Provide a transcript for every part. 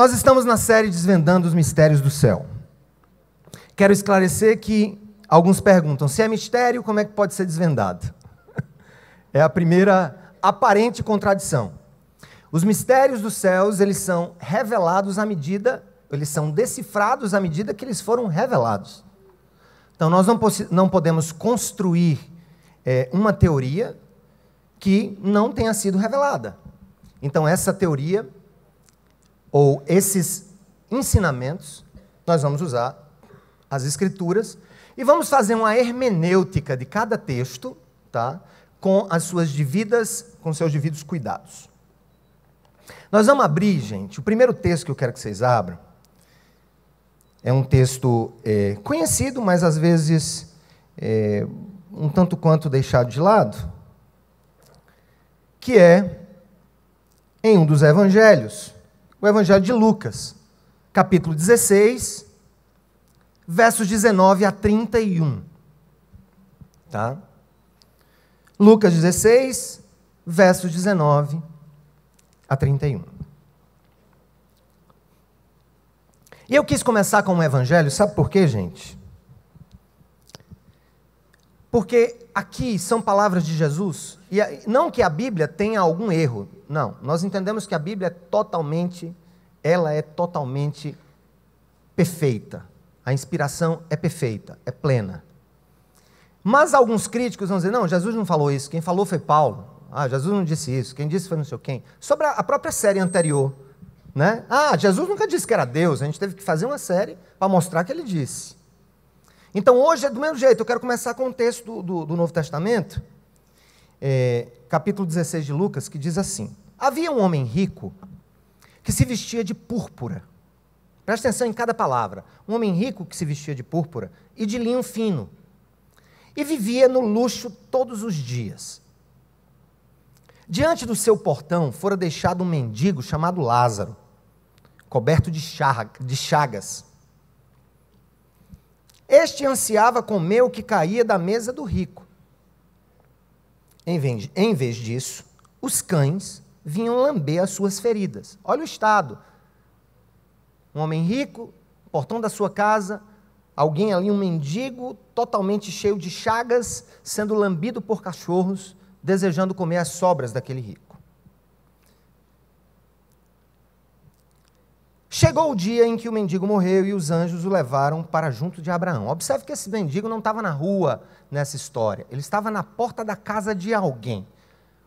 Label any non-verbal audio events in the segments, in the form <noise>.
Nós estamos na série Desvendando os Mistérios do Céu. Quero esclarecer que alguns perguntam: se é mistério, como é que pode ser desvendado? <laughs> É a primeira aparente contradição. Os mistérios dos céus, eles são revelados à medida, eles são decifrados à medida que eles foram revelados. Então, nós não, não podemos construir é, uma teoria que não tenha sido revelada. Então, essa teoria ou esses ensinamentos, nós vamos usar as escrituras e vamos fazer uma hermenêutica de cada texto, tá? Com as suas devidas, com seus devidos cuidados. Nós vamos abrir, gente, o primeiro texto que eu quero que vocês abram é um texto é, conhecido, mas às vezes é, um tanto quanto deixado de lado, que é em um dos evangelhos o Evangelho de Lucas, capítulo 16, versos 19 a 31. Tá? Lucas 16, versos 19 a 31. E eu quis começar com o um Evangelho, sabe por quê, gente? Porque aqui são palavras de Jesus, e não que a Bíblia tenha algum erro, não. Nós entendemos que a Bíblia é totalmente, ela é totalmente perfeita. A inspiração é perfeita, é plena. Mas alguns críticos vão dizer: não, Jesus não falou isso, quem falou foi Paulo. Ah, Jesus não disse isso, quem disse foi não sei quem. Sobre a própria série anterior, né? Ah, Jesus nunca disse que era Deus, a gente teve que fazer uma série para mostrar que ele disse. Então hoje é do mesmo jeito, eu quero começar com o texto do, do, do Novo Testamento, é, capítulo 16 de Lucas, que diz assim: Havia um homem rico que se vestia de púrpura. Presta atenção em cada palavra. Um homem rico que se vestia de púrpura e de linho fino. E vivia no luxo todos os dias. Diante do seu portão fora deixado um mendigo chamado Lázaro, coberto de, chagas este ansiava comer o que caía da mesa do rico. Em vez, em vez disso, os cães vinham lamber as suas feridas. Olha o estado. Um homem rico, portão da sua casa, alguém ali, um mendigo, totalmente cheio de chagas, sendo lambido por cachorros, desejando comer as sobras daquele rico. Chegou o dia em que o mendigo morreu e os anjos o levaram para junto de Abraão. Observe que esse mendigo não estava na rua nessa história, ele estava na porta da casa de alguém.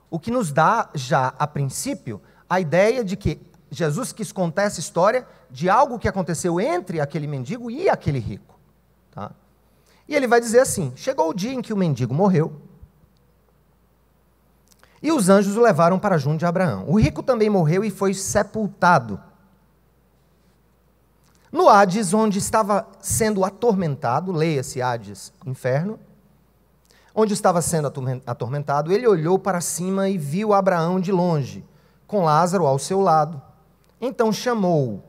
O que nos dá já, a princípio, a ideia de que Jesus quis contar essa história de algo que aconteceu entre aquele mendigo e aquele rico. Tá? E ele vai dizer assim: Chegou o dia em que o mendigo morreu e os anjos o levaram para junto de Abraão. O rico também morreu e foi sepultado. No Hades, onde estava sendo atormentado, leia-se Hades, inferno, onde estava sendo atormentado, ele olhou para cima e viu Abraão de longe, com Lázaro ao seu lado. Então chamou-o: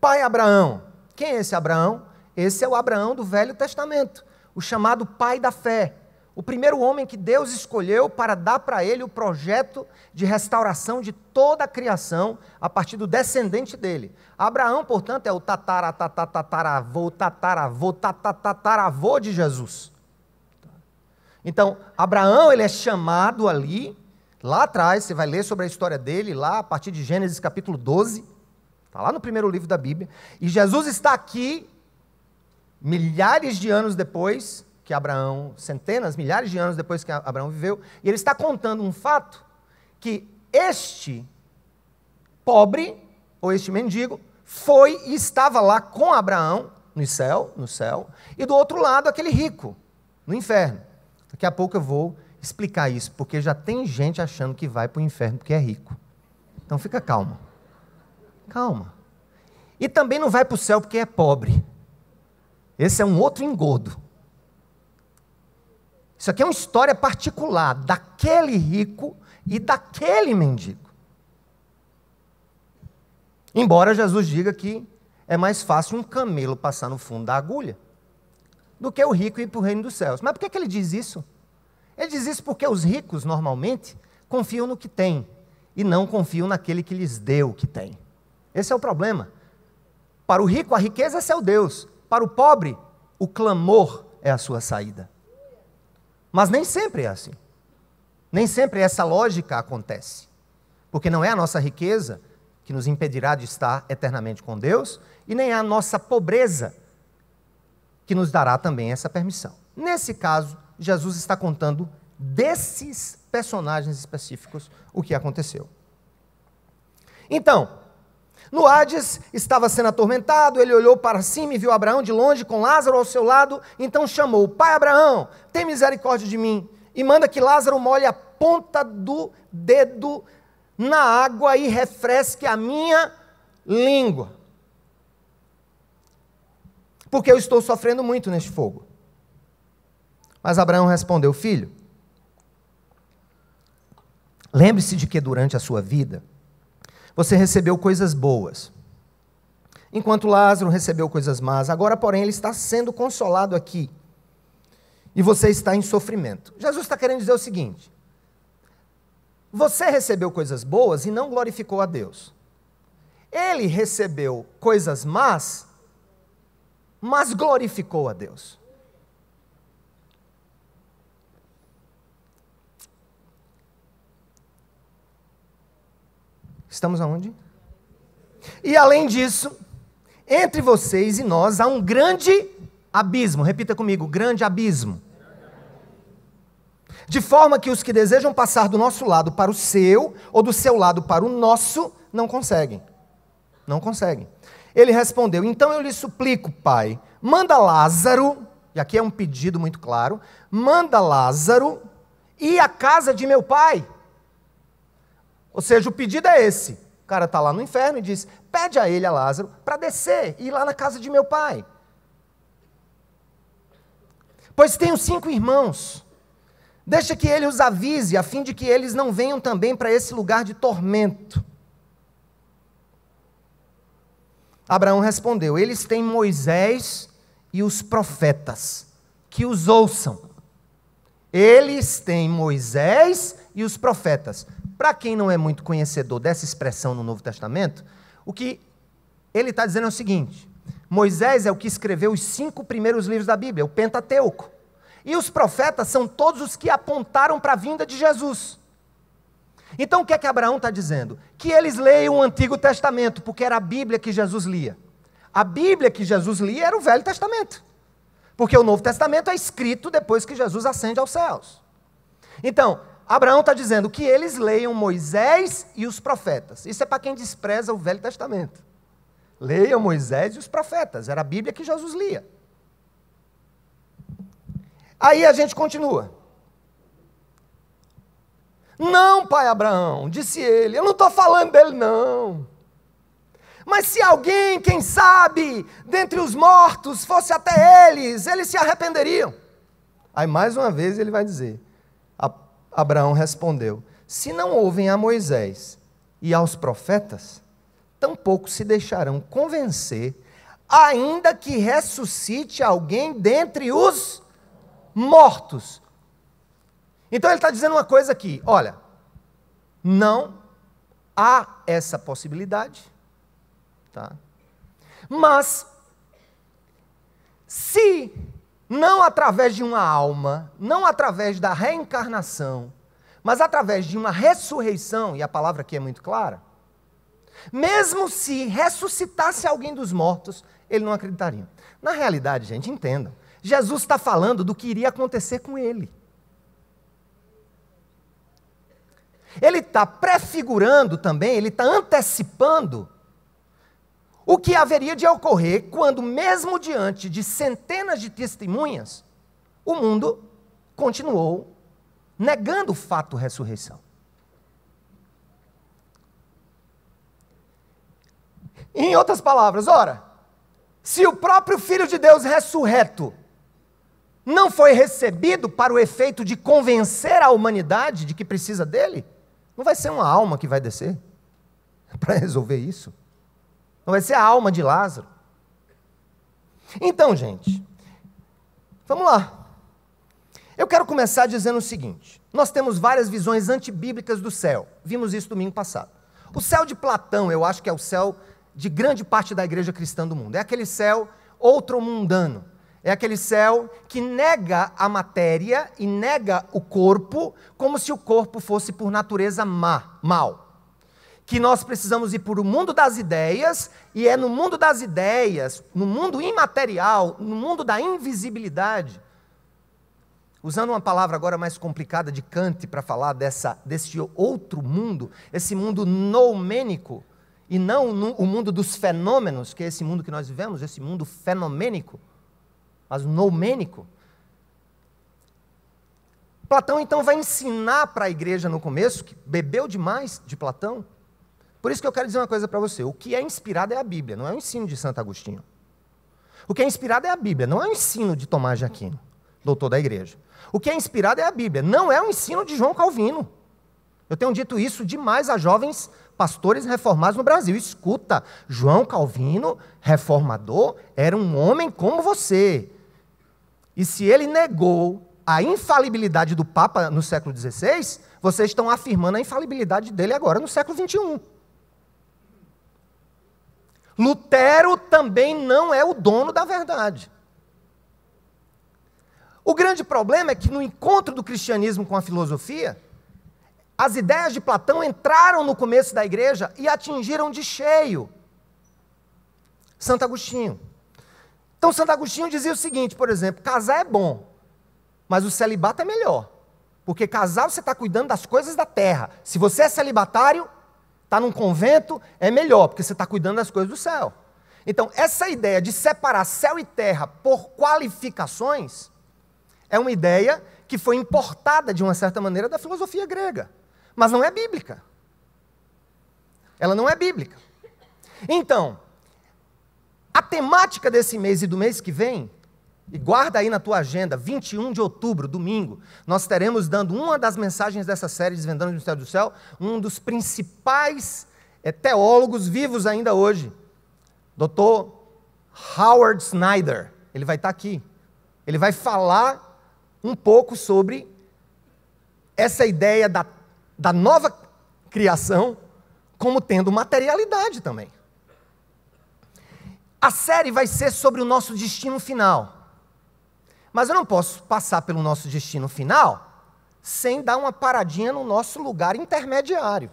Pai Abraão. Quem é esse Abraão? Esse é o Abraão do Velho Testamento, o chamado pai da fé o primeiro homem que Deus escolheu para dar para ele o projeto de restauração de toda a criação a partir do descendente dele. Abraão, portanto, é o tatara, tataravô, tataravô, tataravô de Jesus. Então, Abraão ele é chamado ali, lá atrás, você vai ler sobre a história dele, lá a partir de Gênesis capítulo 12, está lá no primeiro livro da Bíblia, e Jesus está aqui, milhares de anos depois, que Abraão, centenas, milhares de anos depois que Abraão viveu, e ele está contando um fato que este pobre, ou este mendigo, foi e estava lá com Abraão, no céu, no céu, e do outro lado aquele rico, no inferno. Daqui a pouco eu vou explicar isso, porque já tem gente achando que vai para o inferno porque é rico. Então fica calmo. Calma. E também não vai para o céu porque é pobre. Esse é um outro engodo. Isso aqui é uma história particular daquele rico e daquele mendigo. Embora Jesus diga que é mais fácil um camelo passar no fundo da agulha do que o rico ir para o reino dos céus. Mas por que, que ele diz isso? Ele diz isso porque os ricos, normalmente, confiam no que têm e não confiam naquele que lhes deu o que tem. Esse é o problema. Para o rico, a riqueza é seu Deus. Para o pobre, o clamor é a sua saída. Mas nem sempre é assim. Nem sempre essa lógica acontece. Porque não é a nossa riqueza que nos impedirá de estar eternamente com Deus, e nem é a nossa pobreza que nos dará também essa permissão. Nesse caso, Jesus está contando desses personagens específicos o que aconteceu. Então, no Hades estava sendo atormentado, ele olhou para cima e viu Abraão de longe com Lázaro ao seu lado, então chamou: Pai Abraão, tem misericórdia de mim, e manda que Lázaro molhe a ponta do dedo na água e refresque a minha língua. Porque eu estou sofrendo muito neste fogo. Mas Abraão respondeu: Filho, lembre-se de que durante a sua vida, você recebeu coisas boas. Enquanto Lázaro recebeu coisas más, agora, porém, ele está sendo consolado aqui. E você está em sofrimento. Jesus está querendo dizer o seguinte: você recebeu coisas boas e não glorificou a Deus. Ele recebeu coisas más, mas glorificou a Deus. Estamos aonde? E além disso, entre vocês e nós há um grande abismo. Repita comigo: grande abismo. De forma que os que desejam passar do nosso lado para o seu, ou do seu lado para o nosso, não conseguem. Não conseguem. Ele respondeu: Então eu lhe suplico, pai, manda Lázaro, e aqui é um pedido muito claro, manda Lázaro ir à casa de meu pai ou seja, o pedido é esse. O cara está lá no inferno e diz: pede a ele, a Lázaro, para descer e ir lá na casa de meu pai. Pois tenho cinco irmãos. Deixa que ele os avise, a fim de que eles não venham também para esse lugar de tormento. Abraão respondeu: Eles têm Moisés e os profetas, que os ouçam. Eles têm Moisés e os profetas. Para quem não é muito conhecedor dessa expressão no Novo Testamento, o que ele está dizendo é o seguinte: Moisés é o que escreveu os cinco primeiros livros da Bíblia, o Pentateuco. E os profetas são todos os que apontaram para a vinda de Jesus. Então o que é que Abraão está dizendo? Que eles leiam o Antigo Testamento, porque era a Bíblia que Jesus lia. A Bíblia que Jesus lia era o Velho Testamento. Porque o Novo Testamento é escrito depois que Jesus ascende aos céus. Então, Abraão está dizendo que eles leiam Moisés e os profetas. Isso é para quem despreza o Velho Testamento. Leiam Moisés e os profetas. Era a Bíblia que Jesus lia. Aí a gente continua. Não, pai Abraão, disse ele, eu não estou falando dele, não. Mas se alguém, quem sabe, dentre os mortos fosse até eles, eles se arrependeriam. Aí mais uma vez ele vai dizer: Abraão respondeu: Se não ouvem a Moisés e aos profetas, tampouco se deixarão convencer, ainda que ressuscite alguém dentre os mortos. Então ele está dizendo uma coisa aqui: olha, não há essa possibilidade, tá? mas se não através de uma alma, não através da reencarnação, mas através de uma ressurreição, e a palavra aqui é muito clara, mesmo se ressuscitasse alguém dos mortos, ele não acreditaria. Na realidade, gente, entendam, Jesus está falando do que iria acontecer com ele. Ele está prefigurando também, ele está antecipando o que haveria de ocorrer quando, mesmo diante de centenas de testemunhas, o mundo continuou negando o fato ressurreição? Em outras palavras, ora, se o próprio Filho de Deus ressurreto não foi recebido para o efeito de convencer a humanidade de que precisa dele, não vai ser uma alma que vai descer para resolver isso. Não vai ser a alma de Lázaro. Então, gente, vamos lá. Eu quero começar dizendo o seguinte: nós temos várias visões antibíblicas do céu. Vimos isso domingo passado. O céu de Platão, eu acho que é o céu de grande parte da igreja cristã do mundo. É aquele céu outro mundano. É aquele céu que nega a matéria e nega o corpo, como se o corpo fosse por natureza má, mal que nós precisamos ir para o mundo das ideias, e é no mundo das ideias, no mundo imaterial, no mundo da invisibilidade. Usando uma palavra agora mais complicada de Kant para falar dessa, desse outro mundo, esse mundo noumênico, e não no, o mundo dos fenômenos, que é esse mundo que nós vivemos, esse mundo fenomênico, mas noumênico. Platão então vai ensinar para a igreja no começo, que bebeu demais de Platão, por isso que eu quero dizer uma coisa para você: o que é inspirado é a Bíblia, não é o ensino de Santo Agostinho. O que é inspirado é a Bíblia, não é o ensino de Tomás de Aquino, doutor da igreja. O que é inspirado é a Bíblia, não é o ensino de João Calvino. Eu tenho dito isso demais a jovens pastores reformados no Brasil. Escuta, João Calvino, reformador, era um homem como você. E se ele negou a infalibilidade do Papa no século XVI, vocês estão afirmando a infalibilidade dele agora no século XXI. Lutero também não é o dono da verdade. O grande problema é que no encontro do cristianismo com a filosofia, as ideias de Platão entraram no começo da igreja e atingiram de cheio Santo Agostinho. Então, Santo Agostinho dizia o seguinte, por exemplo: casar é bom, mas o celibato é melhor. Porque casar você está cuidando das coisas da terra. Se você é celibatário, está num convento, é melhor, porque você está cuidando das coisas do céu. Então, essa ideia de separar céu e terra por qualificações é uma ideia que foi importada, de uma certa maneira, da filosofia grega, mas não é bíblica. Ela não é bíblica. Então, a temática desse mês e do mês que vem e guarda aí na tua agenda, 21 de outubro, domingo, nós teremos dando uma das mensagens dessa série Desvendando o Mistério do Céu, um dos principais é, teólogos vivos ainda hoje, Dr. Howard Snyder. Ele vai estar tá aqui. Ele vai falar um pouco sobre essa ideia da, da nova criação como tendo materialidade também. A série vai ser sobre o nosso destino final. Mas eu não posso passar pelo nosso destino final sem dar uma paradinha no nosso lugar intermediário.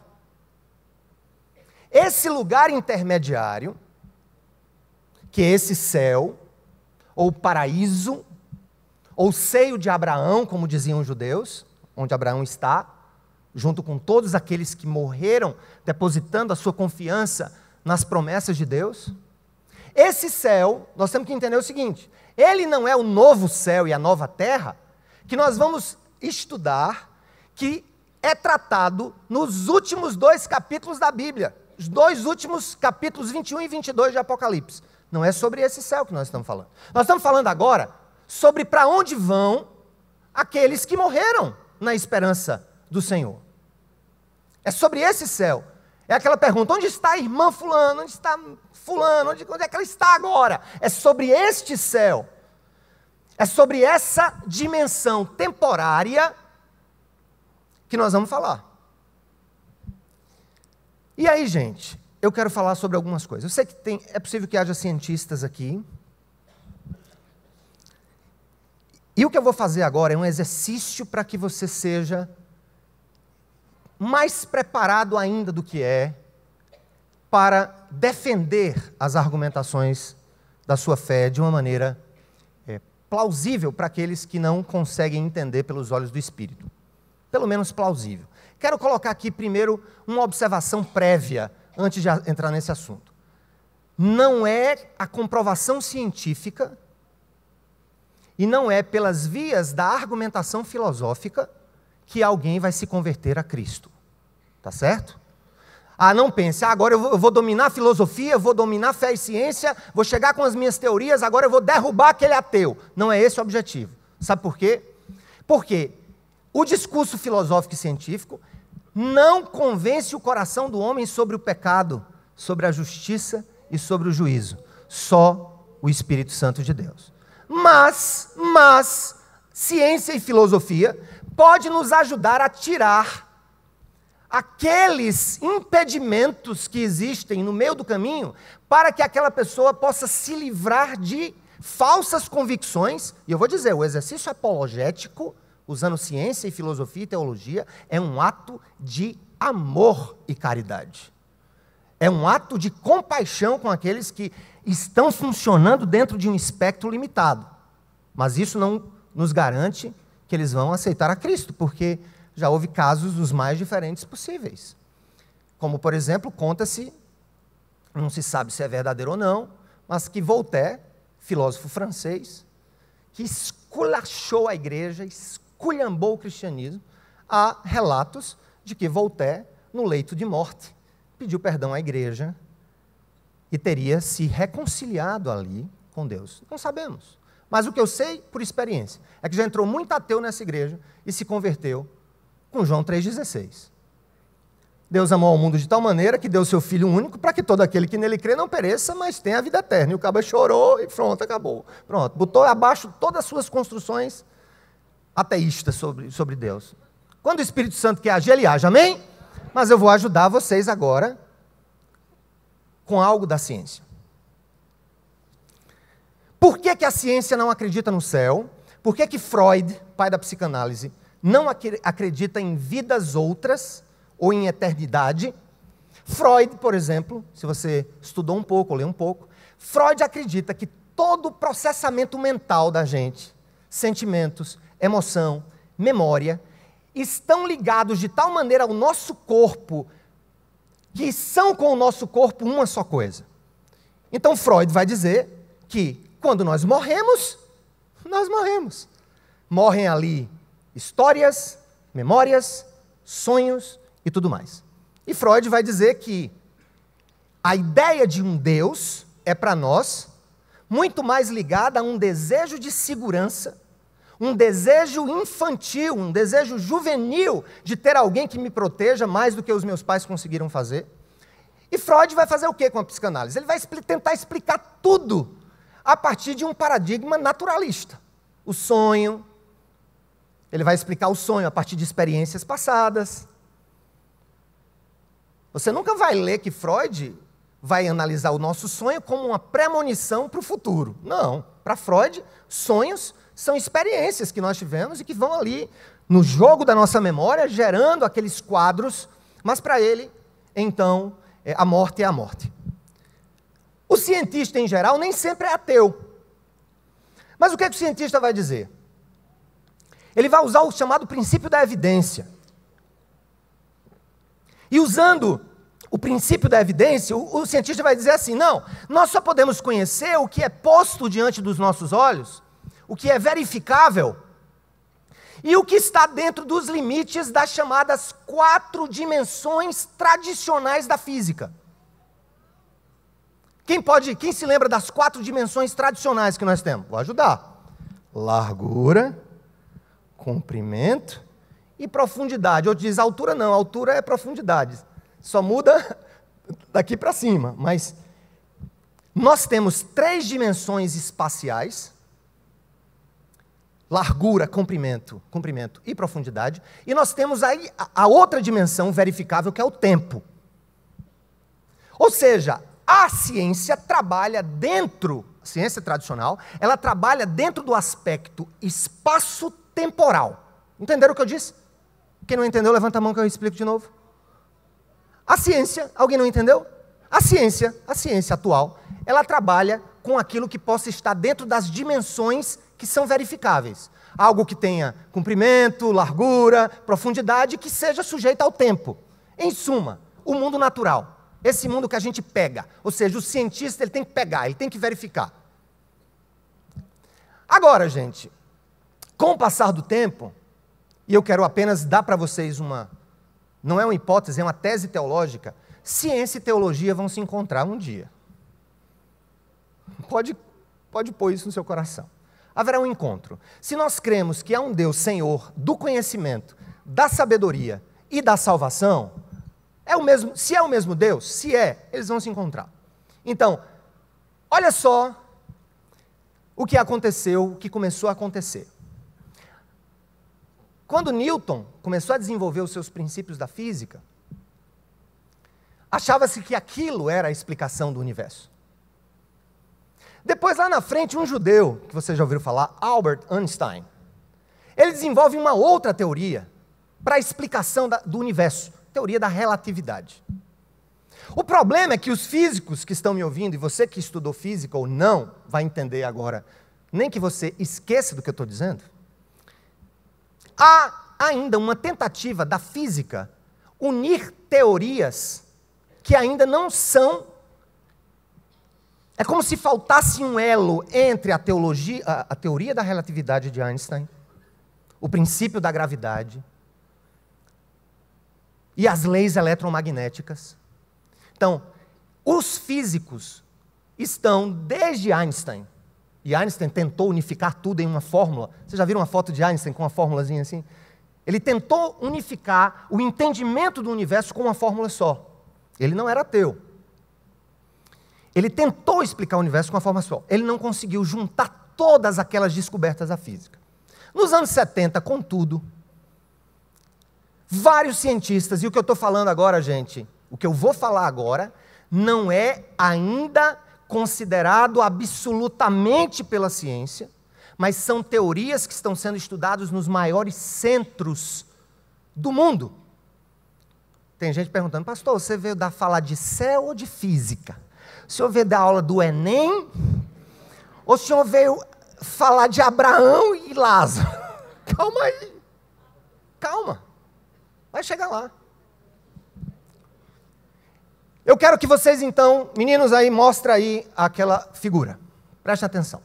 Esse lugar intermediário, que é esse céu, ou paraíso, ou seio de Abraão, como diziam os judeus, onde Abraão está, junto com todos aqueles que morreram depositando a sua confiança nas promessas de Deus. Esse céu, nós temos que entender o seguinte: ele não é o novo céu e a nova terra que nós vamos estudar, que é tratado nos últimos dois capítulos da Bíblia, os dois últimos capítulos 21 e 22 de Apocalipse. Não é sobre esse céu que nós estamos falando. Nós estamos falando agora sobre para onde vão aqueles que morreram na esperança do Senhor. É sobre esse céu é aquela pergunta: onde está a irmã Fulano? Onde está Fulano? Onde, onde é que ela está agora? É sobre este céu. É sobre essa dimensão temporária que nós vamos falar. E aí, gente, eu quero falar sobre algumas coisas. Eu sei que tem, é possível que haja cientistas aqui. E o que eu vou fazer agora é um exercício para que você seja mais preparado ainda do que é para defender as argumentações da sua fé de uma maneira é, plausível para aqueles que não conseguem entender pelos olhos do Espírito. Pelo menos plausível. Quero colocar aqui primeiro uma observação prévia antes de entrar nesse assunto. Não é a comprovação científica e não é pelas vias da argumentação filosófica que alguém vai se converter a Cristo. Tá certo? Ah, não pense, ah, agora eu vou dominar filosofia, vou dominar fé e ciência, vou chegar com as minhas teorias, agora eu vou derrubar aquele ateu. Não é esse o objetivo. Sabe por quê? Porque o discurso filosófico e científico não convence o coração do homem sobre o pecado, sobre a justiça e sobre o juízo. Só o Espírito Santo de Deus. Mas, mas, ciência e filosofia pode nos ajudar a tirar aqueles impedimentos que existem no meio do caminho para que aquela pessoa possa se livrar de falsas convicções. E eu vou dizer, o exercício apologético, usando ciência e filosofia e teologia, é um ato de amor e caridade. É um ato de compaixão com aqueles que estão funcionando dentro de um espectro limitado. Mas isso não nos garante que eles vão aceitar a Cristo, porque já houve casos dos mais diferentes possíveis. Como, por exemplo, conta-se, não se sabe se é verdadeiro ou não, mas que Voltaire, filósofo francês, que esculachou a igreja, esculhambou o cristianismo, há relatos de que Voltaire, no leito de morte, pediu perdão à igreja e teria se reconciliado ali com Deus. Não sabemos. Mas o que eu sei por experiência é que já entrou muito ateu nessa igreja e se converteu com João 3,16. Deus amou o mundo de tal maneira que deu seu Filho único para que todo aquele que nele crê não pereça, mas tenha a vida eterna. E o caba chorou e pronto, acabou. Pronto, botou abaixo todas as suas construções ateístas sobre, sobre Deus. Quando o Espírito Santo quer agir, ele age, amém? Mas eu vou ajudar vocês agora com algo da ciência. Por que, que a ciência não acredita no céu? Por que, que Freud, pai da psicanálise, não acredita em vidas outras ou em eternidade? Freud, por exemplo, se você estudou um pouco leu um pouco, Freud acredita que todo o processamento mental da gente, sentimentos, emoção, memória, estão ligados de tal maneira ao nosso corpo que são com o nosso corpo uma só coisa. Então Freud vai dizer que quando nós morremos, nós morremos. Morrem ali histórias, memórias, sonhos e tudo mais. E Freud vai dizer que a ideia de um Deus é para nós muito mais ligada a um desejo de segurança, um desejo infantil, um desejo juvenil de ter alguém que me proteja mais do que os meus pais conseguiram fazer. E Freud vai fazer o que com a psicanálise? Ele vai expl tentar explicar tudo a partir de um paradigma naturalista. O sonho, ele vai explicar o sonho a partir de experiências passadas. Você nunca vai ler que Freud vai analisar o nosso sonho como uma premonição para o futuro. Não. Para Freud, sonhos são experiências que nós tivemos e que vão ali no jogo da nossa memória, gerando aqueles quadros, mas para ele, então, é, a morte é a morte. O cientista, em geral, nem sempre é ateu. Mas o que, é que o cientista vai dizer? Ele vai usar o chamado princípio da evidência. E usando o princípio da evidência, o, o, cientista vai dizer assim: não, nós só podemos conhecer o que é posto diante dos nossos olhos, o que é verificável e o que está dentro dos limites das chamadas quatro dimensões tradicionais da física. Quem pode, quem se lembra das quatro dimensões tradicionais que nós temos? Vou ajudar. Largura, comprimento e profundidade. Ou diz altura não, altura é profundidade. Só muda <laughs> daqui para cima, mas nós temos três dimensões espaciais: largura, comprimento, comprimento e profundidade, e nós temos aí a outra dimensão verificável que é o tempo. Ou seja, a ciência trabalha dentro, a ciência tradicional, ela trabalha dentro do aspecto espaço-temporal. Entenderam o que eu disse? Quem não entendeu, levanta a mão que eu explico de novo. A ciência, alguém não entendeu? A ciência, a ciência atual, ela trabalha com aquilo que possa estar dentro das dimensões que são verificáveis. Algo que tenha comprimento, largura, profundidade, que seja sujeito ao tempo. Em suma, o mundo natural esse mundo que a gente pega, ou seja, o cientista ele tem que pegar, ele tem que verificar. Agora, gente, com o passar do tempo, e eu quero apenas dar para vocês uma, não é uma hipótese, é uma tese teológica, ciência e teologia vão se encontrar um dia. Pode, pode pôr isso no seu coração. Haverá um encontro. Se nós cremos que há um Deus Senhor do conhecimento, da sabedoria e da salvação, é o mesmo, se é o mesmo Deus, se é, eles vão se encontrar. Então, olha só o que aconteceu, o que começou a acontecer. Quando Newton começou a desenvolver os seus princípios da física, achava-se que aquilo era a explicação do universo. Depois, lá na frente, um judeu, que você já ouviu falar, Albert Einstein, ele desenvolve uma outra teoria para a explicação da, do universo, teoria da relatividade. O problema é que os físicos que estão me ouvindo, e você que estudou física ou não, vai entender agora, nem que você esqueça do que eu estou dizendo. Há ainda uma tentativa da física unir teorias que ainda não são. É como se faltasse um elo entre a, teologia, a, a teoria da relatividade de Einstein, o princípio da gravidade, e as leis eletromagnéticas. Então, os físicos estão desde Einstein. E Einstein tentou unificar tudo em uma fórmula. Vocês já viram uma foto de Einstein com uma fórmulazinha assim? Ele tentou unificar o entendimento do universo com uma fórmula só. Ele não era ateu. Ele tentou explicar o universo com uma fórmula só. Ele não conseguiu juntar todas aquelas descobertas da física. Nos anos 70, contudo, Vários cientistas, e o que eu estou falando agora, gente, o que eu vou falar agora, não é ainda considerado absolutamente pela ciência, mas são teorias que estão sendo estudadas nos maiores centros do mundo. Tem gente perguntando, pastor, você veio dar falar de céu ou de física? O senhor veio dar aula do Enem? Ou o senhor veio falar de Abraão e Lázaro? <laughs> Calma aí. Calma. Vai chegar lá. Eu quero que vocês então, meninos aí, mostrem aí aquela figura. Preste atenção.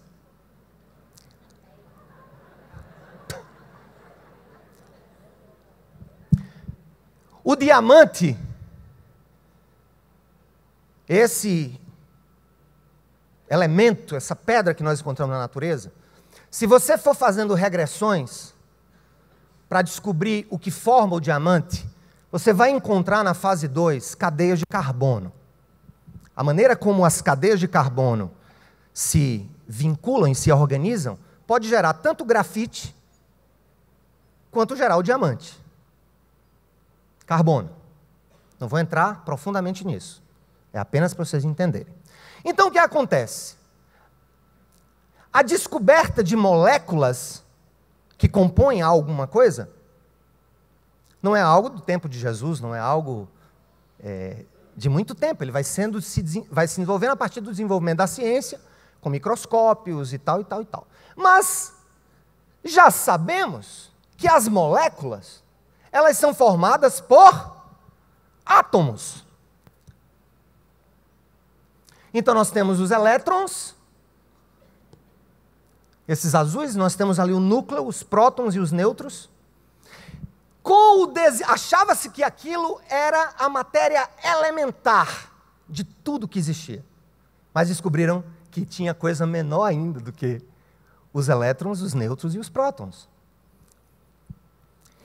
O diamante, esse elemento, essa pedra que nós encontramos na natureza, se você for fazendo regressões, para descobrir o que forma o diamante, você vai encontrar na fase 2 cadeias de carbono. A maneira como as cadeias de carbono se vinculam e se organizam pode gerar tanto grafite quanto gerar o diamante. Carbono. Não vou entrar profundamente nisso. É apenas para vocês entenderem. Então o que acontece? A descoberta de moléculas que compõem alguma coisa, não é algo do tempo de Jesus, não é algo é, de muito tempo. Ele vai, sendo, se, vai se desenvolvendo a partir do desenvolvimento da ciência, com microscópios e tal, e tal, e tal. Mas já sabemos que as moléculas, elas são formadas por átomos. Então nós temos os elétrons esses azuis, nós temos ali o núcleo, os prótons e os nêutrons. des... achava-se que aquilo era a matéria elementar de tudo que existia. Mas descobriram que tinha coisa menor ainda do que os elétrons, os nêutrons e os prótons.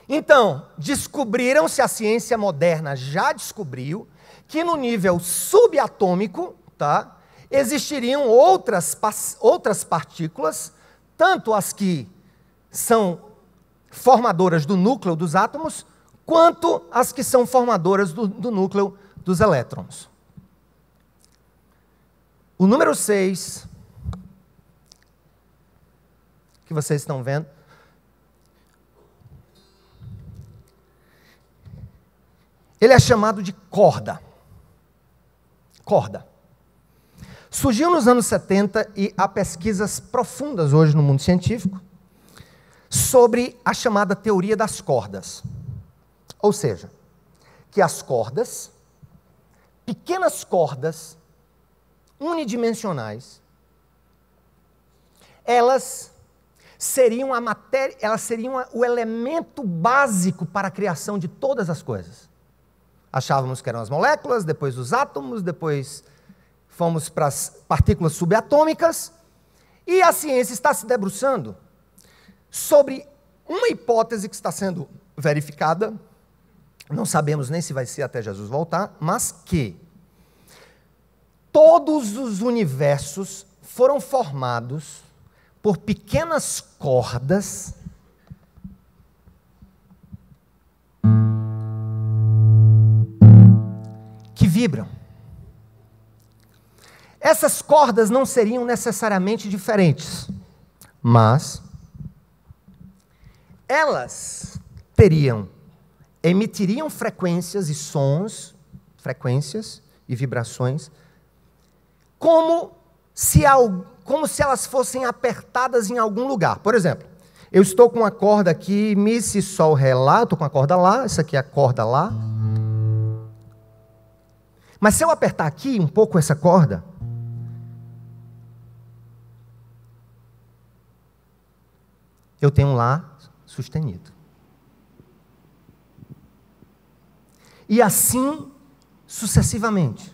Então, descobriram-se, a ciência moderna já descobriu, que no nível subatômico tá, existiriam outras, outras partículas tanto as que são formadoras do núcleo dos átomos, quanto as que são formadoras do, do núcleo dos elétrons. O número 6, que vocês estão vendo, ele é chamado de corda. Corda. Surgiu nos anos 70 e há pesquisas profundas hoje no mundo científico sobre a chamada teoria das cordas. Ou seja, que as cordas, pequenas cordas unidimensionais, elas seriam a matéria, elas seriam o elemento básico para a criação de todas as coisas. Achávamos que eram as moléculas, depois os átomos, depois fomos para as partículas subatômicas, e a ciência está se debruçando sobre uma hipótese que está sendo verificada, não sabemos nem se vai ser até Jesus voltar, mas que todos os universos foram formados por pequenas cordas que vibram. Essas cordas não seriam necessariamente diferentes, mas elas teriam, emitiriam frequências e sons, frequências e vibrações, como se, como se elas fossem apertadas em algum lugar. Por exemplo, eu estou com a corda aqui, Mi, Si, Sol, Ré, Lá, estou com a corda Lá, essa aqui é a corda Lá. Mas se eu apertar aqui um pouco essa corda, eu tenho um lá sustenido. E assim sucessivamente.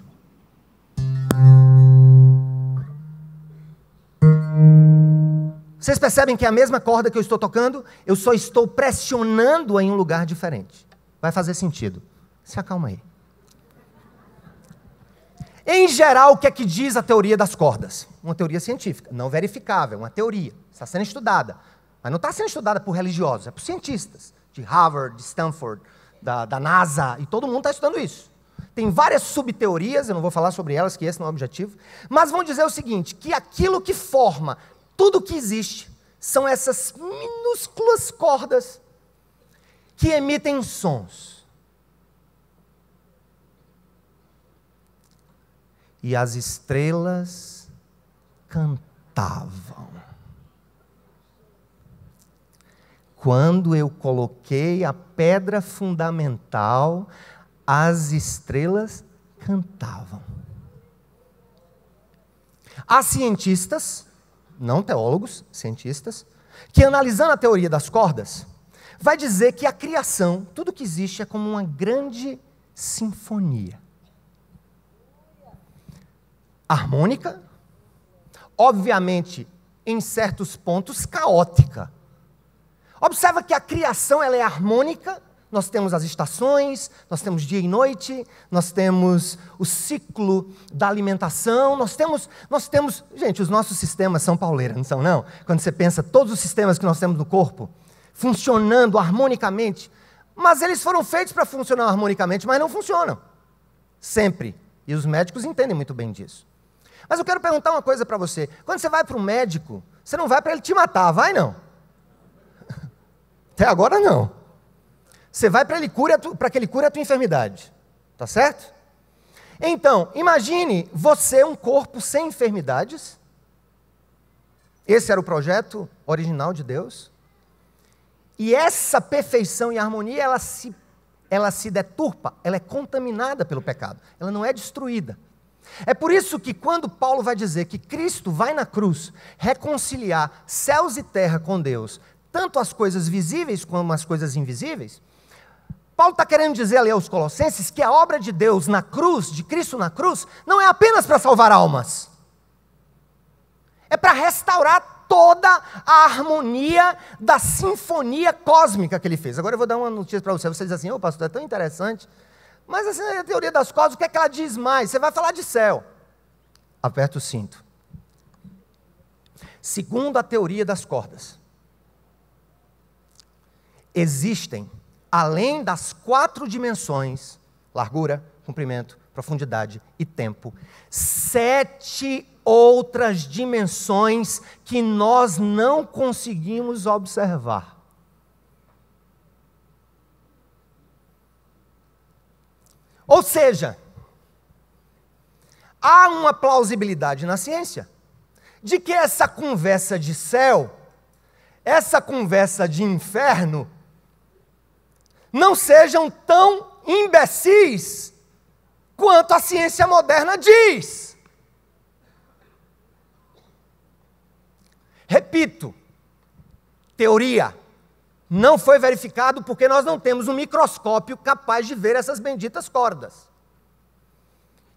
Vocês percebem que é a mesma corda que eu estou tocando, eu só estou pressionando em um lugar diferente. Vai fazer sentido. Se acalma aí. Em geral, o que é que diz a teoria das cordas? Uma teoria científica, não verificável, uma teoria, está sendo estudada. Mas não está sendo estudada por religiosos, é por cientistas de Harvard, de Stanford, da, da NASA, e todo mundo está estudando isso. Tem várias subteorias, eu não vou falar sobre elas, que esse não é o objetivo, mas vão dizer o seguinte: que aquilo que forma tudo que existe são essas minúsculas cordas que emitem sons. E as estrelas cantavam. quando eu coloquei a pedra fundamental, as estrelas cantavam. Há cientistas, não teólogos, cientistas, que analisando a teoria das cordas, vai dizer que a criação, tudo que existe, é como uma grande sinfonia. Harmônica, obviamente, em certos pontos, caótica Observa que a criação ela é harmônica, nós temos as estações, nós temos dia e noite, nós temos o ciclo da alimentação, nós temos, nós temos, gente, os nossos sistemas são pauleiros, não são não? Quando você pensa todos os sistemas que nós temos no corpo funcionando harmonicamente, mas eles foram feitos para funcionar harmonicamente, mas não funcionam. Sempre. E os médicos entendem muito bem disso. Mas eu quero perguntar uma coisa para você. Quando você vai para um médico, você não vai para ele te matar, vai não? Até agora não. Você vai para que ele cure a tua enfermidade. Tá certo? Então, imagine você um corpo sem enfermidades. Esse era o projeto original de Deus. E essa perfeição e harmonia, ela se, ela se deturpa, ela é contaminada pelo pecado, ela não é destruída. É por isso que quando Paulo vai dizer que Cristo vai na cruz reconciliar céus e terra com Deus tanto as coisas visíveis como as coisas invisíveis, Paulo está querendo dizer ali aos Colossenses que a obra de Deus na cruz, de Cristo na cruz, não é apenas para salvar almas, é para restaurar toda a harmonia da sinfonia cósmica que ele fez. Agora eu vou dar uma notícia para você. Você diz assim, ô oh, pastor, é tão interessante. Mas assim, a teoria das cordas o que é que ela diz mais? Você vai falar de céu. Aperta o cinto. Segundo a teoria das cordas, existem além das quatro dimensões largura, comprimento, profundidade e tempo sete outras dimensões que nós não conseguimos observar. Ou seja, há uma plausibilidade na ciência de que essa conversa de céu, essa conversa de inferno, não sejam tão imbecis quanto a ciência moderna diz. Repito, teoria não foi verificado porque nós não temos um microscópio capaz de ver essas benditas cordas.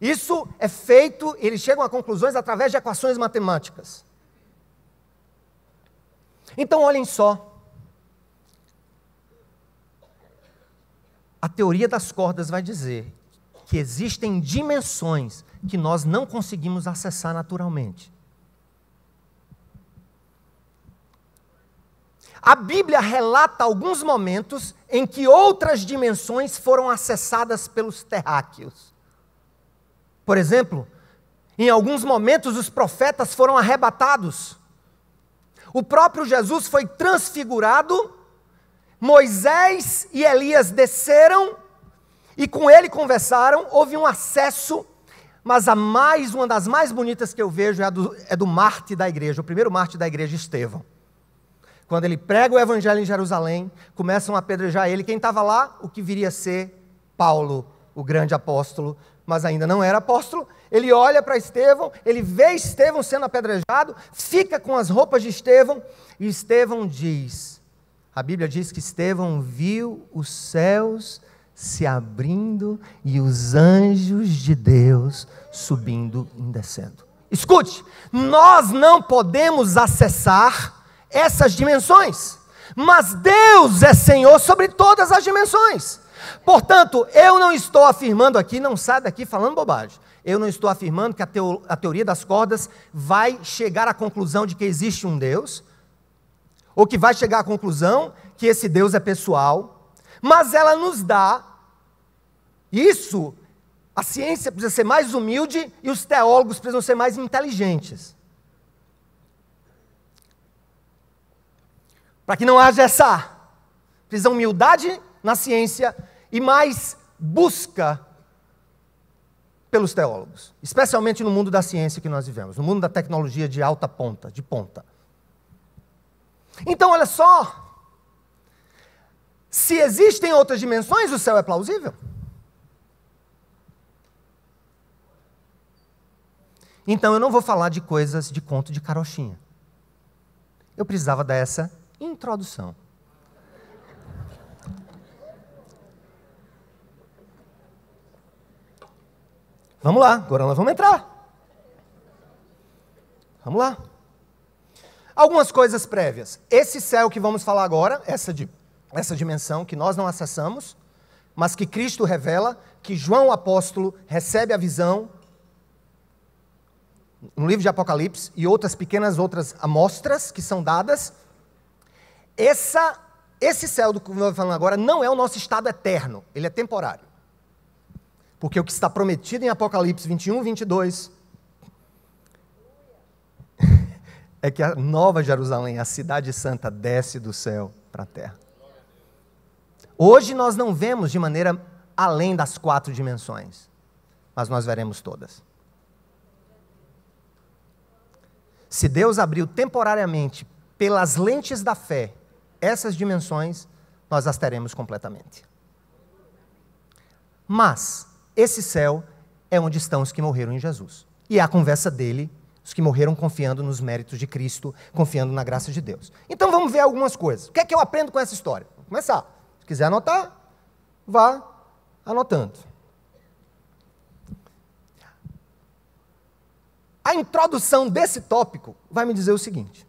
Isso é feito, eles chegam a conclusões através de equações matemáticas. Então olhem só, a teoria das cordas vai dizer que existem dimensões que nós não conseguimos acessar naturalmente. A Bíblia relata alguns momentos em que outras dimensões foram acessadas pelos terráqueos. Por exemplo, em alguns momentos os profetas foram arrebatados. O próprio Jesus foi transfigurado Moisés e Elias desceram e com ele conversaram, houve um acesso, mas a mais, uma das mais bonitas que eu vejo é, do, é do Marte da igreja, o primeiro Marte da igreja, Estevão. Quando ele prega o evangelho em Jerusalém, começam a apedrejar ele. Quem estava lá? O que viria a ser Paulo, o grande apóstolo, mas ainda não era apóstolo. Ele olha para Estevão, ele vê Estevão sendo apedrejado, fica com as roupas de Estevão, e Estevão diz: a Bíblia diz que Estevão viu os céus se abrindo e os anjos de Deus subindo e descendo. Escute, nós não podemos acessar essas dimensões, mas Deus é Senhor sobre todas as dimensões. Portanto, eu não estou afirmando aqui, não sai daqui falando bobagem. Eu não estou afirmando que a, teo, a teoria das cordas vai chegar à conclusão de que existe um Deus ou que vai chegar à conclusão que esse Deus é pessoal, mas ela nos dá isso. A ciência precisa ser mais humilde e os teólogos precisam ser mais inteligentes. Para que não haja essa. Precisa humildade na ciência e mais busca pelos teólogos, especialmente no mundo da ciência que nós vivemos, no mundo da tecnologia de alta ponta, de ponta. Então, olha só. Se existem outras dimensões, o céu é plausível. Então eu não vou falar de coisas de conto de carochinha. Eu precisava dessa introdução. Vamos lá, agora nós vamos entrar. Vamos lá. Algumas coisas prévias. Esse céu que vamos falar agora, essa, essa dimensão que nós não acessamos, mas que Cristo revela, que João apóstolo recebe a visão no livro de Apocalipse e outras pequenas outras amostras que são dadas. Essa, esse céu do que eu estou falando agora não é o nosso estado eterno, ele é temporário. Porque o que está prometido em Apocalipse 21, 22, é que a nova Jerusalém, a cidade santa, desce do céu para a terra. Hoje nós não vemos de maneira além das quatro dimensões, mas nós veremos todas. Se Deus abriu temporariamente, pelas lentes da fé, essas dimensões, nós as teremos completamente. Mas esse céu é onde estão os que morreram em Jesus. E é a conversa dele os que morreram confiando nos méritos de Cristo, confiando na graça de Deus. Então vamos ver algumas coisas. O que é que eu aprendo com essa história? Vou começar. Se quiser anotar, vá anotando. A introdução desse tópico vai me dizer o seguinte: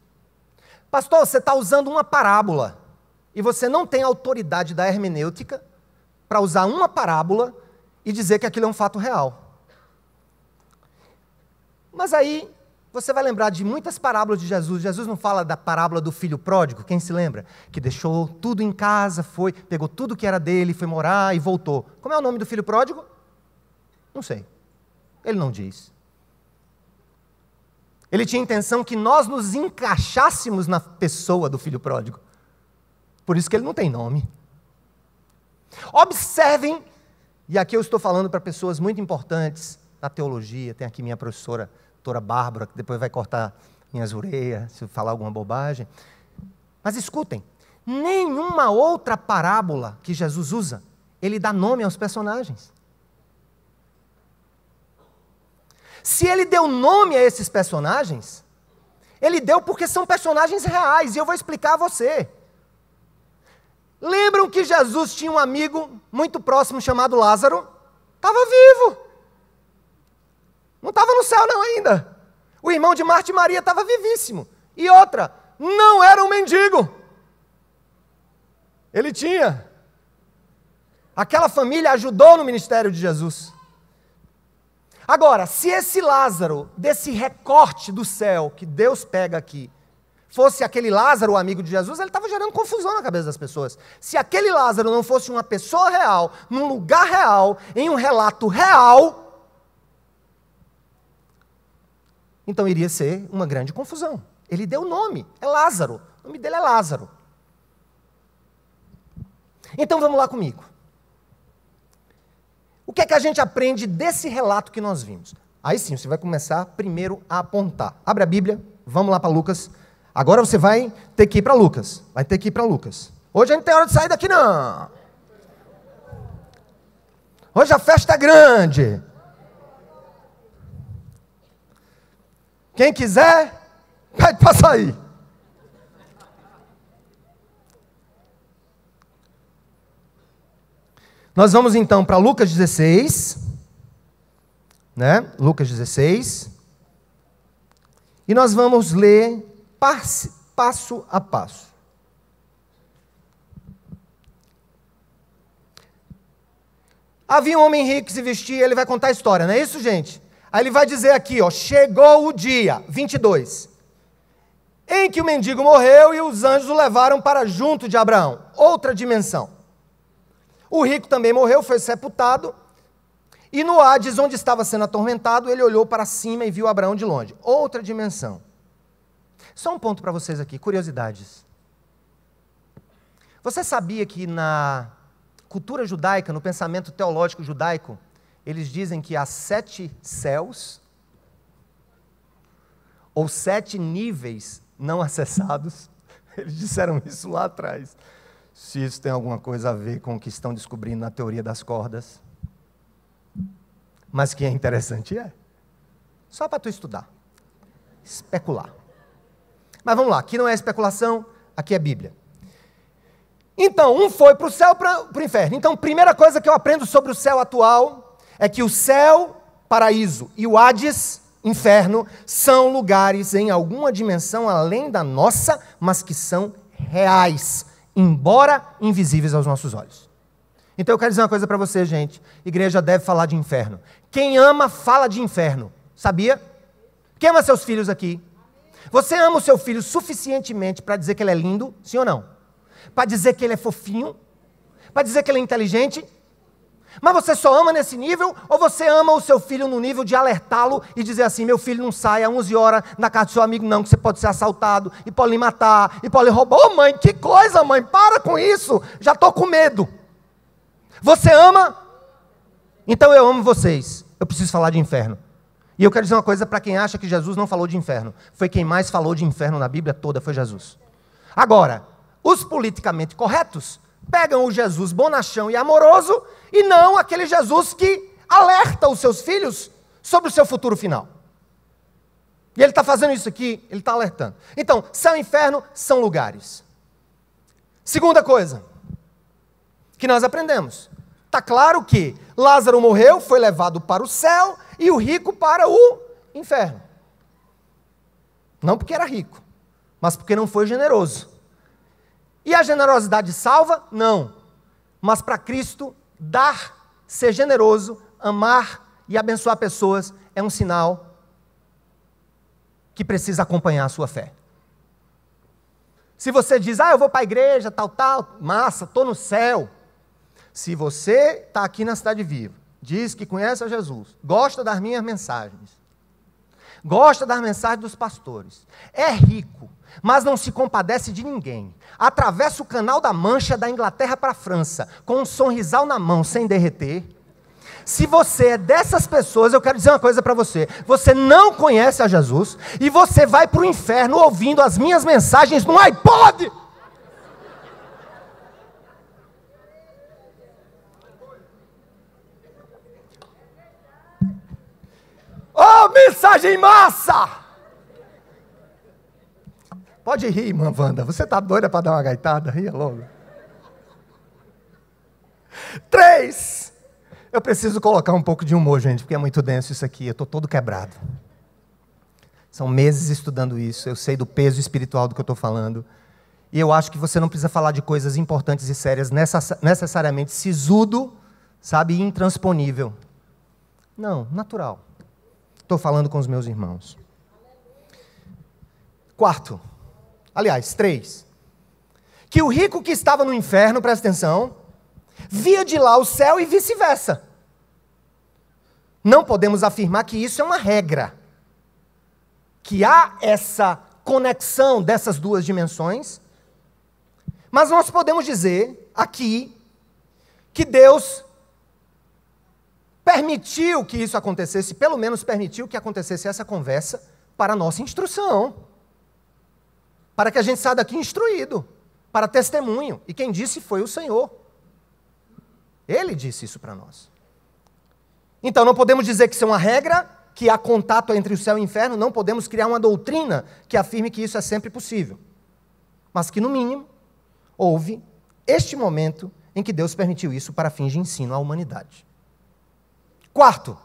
Pastor, você está usando uma parábola e você não tem autoridade da hermenêutica para usar uma parábola e dizer que aquilo é um fato real. Mas aí você vai lembrar de muitas parábolas de Jesus. Jesus não fala da parábola do filho pródigo, quem se lembra? Que deixou tudo em casa, foi, pegou tudo que era dele, foi morar e voltou. Como é o nome do filho pródigo? Não sei. Ele não diz. Ele tinha a intenção que nós nos encaixássemos na pessoa do filho pródigo. Por isso que ele não tem nome. Observem, e aqui eu estou falando para pessoas muito importantes na teologia, tem aqui minha professora doutora Bárbara, que depois vai cortar minhas orelhas se eu falar alguma bobagem. Mas escutem, nenhuma outra parábola que Jesus usa, ele dá nome aos personagens. Se ele deu nome a esses personagens, ele deu porque são personagens reais, e eu vou explicar a você. Lembram que Jesus tinha um amigo muito próximo chamado Lázaro? Estava vivo. Não estava no céu não ainda. O irmão de Marta e Maria estava vivíssimo. E outra, não era um mendigo. Ele tinha. Aquela família ajudou no ministério de Jesus. Agora, se esse Lázaro, desse recorte do céu que Deus pega aqui, fosse aquele Lázaro, o amigo de Jesus, ele estava gerando confusão na cabeça das pessoas. Se aquele Lázaro não fosse uma pessoa real, num lugar real, em um relato real, Então iria ser uma grande confusão. Ele deu o nome, é Lázaro. O nome dele é Lázaro. Então vamos lá comigo. O que é que a gente aprende desse relato que nós vimos? Aí sim, você vai começar primeiro a apontar. Abre a Bíblia, vamos lá para Lucas. Agora você vai ter que ir para Lucas. Vai ter que ir para Lucas. Hoje a gente não tem hora de sair daqui, não. Hoje a festa é grande. Quem quiser, pede para sair. Nós vamos então para Lucas 16, né? Lucas 16. E nós vamos ler passo a passo. Havia um homem rico que se vestia, ele vai contar a história, não é isso, gente? Aí ele vai dizer aqui, ó, chegou o dia, 22, em que o mendigo morreu e os anjos o levaram para junto de Abraão, outra dimensão. O rico também morreu, foi sepultado, e no Hades, onde estava sendo atormentado, ele olhou para cima e viu Abraão de longe, outra dimensão. Só um ponto para vocês aqui, curiosidades. Você sabia que na cultura judaica, no pensamento teológico judaico, eles dizem que há sete céus, ou sete níveis não acessados. <laughs> Eles disseram isso lá atrás. Se isso tem alguma coisa a ver com o que estão descobrindo na teoria das cordas. Mas que é interessante é. Só para tu estudar. Especular. Mas vamos lá, aqui não é especulação, aqui é Bíblia. Então, um foi para o céu, para o inferno. Então, primeira coisa que eu aprendo sobre o céu atual é que o céu, paraíso, e o Hades, inferno, são lugares em alguma dimensão além da nossa, mas que são reais, embora invisíveis aos nossos olhos. Então eu quero dizer uma coisa para você, gente. Igreja deve falar de inferno. Quem ama, fala de inferno. Sabia? Quem ama seus filhos aqui? Você ama o seu filho suficientemente para dizer que ele é lindo, sim ou não? Para dizer que ele é fofinho? Para dizer que ele é inteligente? Mas você só ama nesse nível ou você ama o seu filho no nível de alertá-lo e dizer assim: meu filho não sai às 11 horas na casa do seu amigo, não, que você pode ser assaltado e pode lhe matar e pode lhe roubar. Ô oh, mãe, que coisa, mãe, para com isso, já estou com medo. Você ama? Então eu amo vocês. Eu preciso falar de inferno. E eu quero dizer uma coisa para quem acha que Jesus não falou de inferno. Foi quem mais falou de inferno na Bíblia toda, foi Jesus. Agora, os politicamente corretos Pegam o Jesus bonachão e amoroso e não aquele Jesus que alerta os seus filhos sobre o seu futuro final. E ele está fazendo isso aqui, ele está alertando. Então, céu e inferno são lugares. Segunda coisa que nós aprendemos. Está claro que Lázaro morreu, foi levado para o céu e o rico para o inferno. Não porque era rico, mas porque não foi generoso. E a generosidade salva? Não. Mas para Cristo, dar, ser generoso, amar e abençoar pessoas é um sinal que precisa acompanhar a sua fé. Se você diz, ah, eu vou para a igreja, tal, tal, massa, estou no céu. Se você está aqui na Cidade Viva, diz que conhece a Jesus, gosta das minhas mensagens, gosta das mensagens dos pastores, é rico, mas não se compadece de ninguém. Atravessa o canal da Mancha da Inglaterra para a França, com um sorrisal na mão, sem derreter. Se você é dessas pessoas, eu quero dizer uma coisa para você: você não conhece a Jesus e você vai para o inferno ouvindo as minhas mensagens no iPod. Oh, mensagem massa! Pode rir, irmã Wanda. Você está doida para dar uma gaitada? Ria logo. Três. Eu preciso colocar um pouco de humor, gente, porque é muito denso isso aqui. Eu estou todo quebrado. São meses estudando isso. Eu sei do peso espiritual do que eu estou falando. E eu acho que você não precisa falar de coisas importantes e sérias necessariamente sisudo, sabe, e intransponível. Não, natural. Estou falando com os meus irmãos. Quarto, aliás, três. Que o rico que estava no inferno, presta atenção, via de lá o céu e vice-versa. Não podemos afirmar que isso é uma regra. Que há essa conexão dessas duas dimensões, mas nós podemos dizer aqui que Deus permitiu que isso acontecesse, pelo menos permitiu que acontecesse essa conversa para nossa instrução para que a gente saia daqui instruído, para testemunho. E quem disse foi o Senhor. Ele disse isso para nós. Então não podemos dizer que isso é uma regra, que há contato entre o céu e o inferno, não podemos criar uma doutrina que afirme que isso é sempre possível. Mas que, no mínimo, houve este momento em que Deus permitiu isso para fins de ensino à humanidade. Quarto,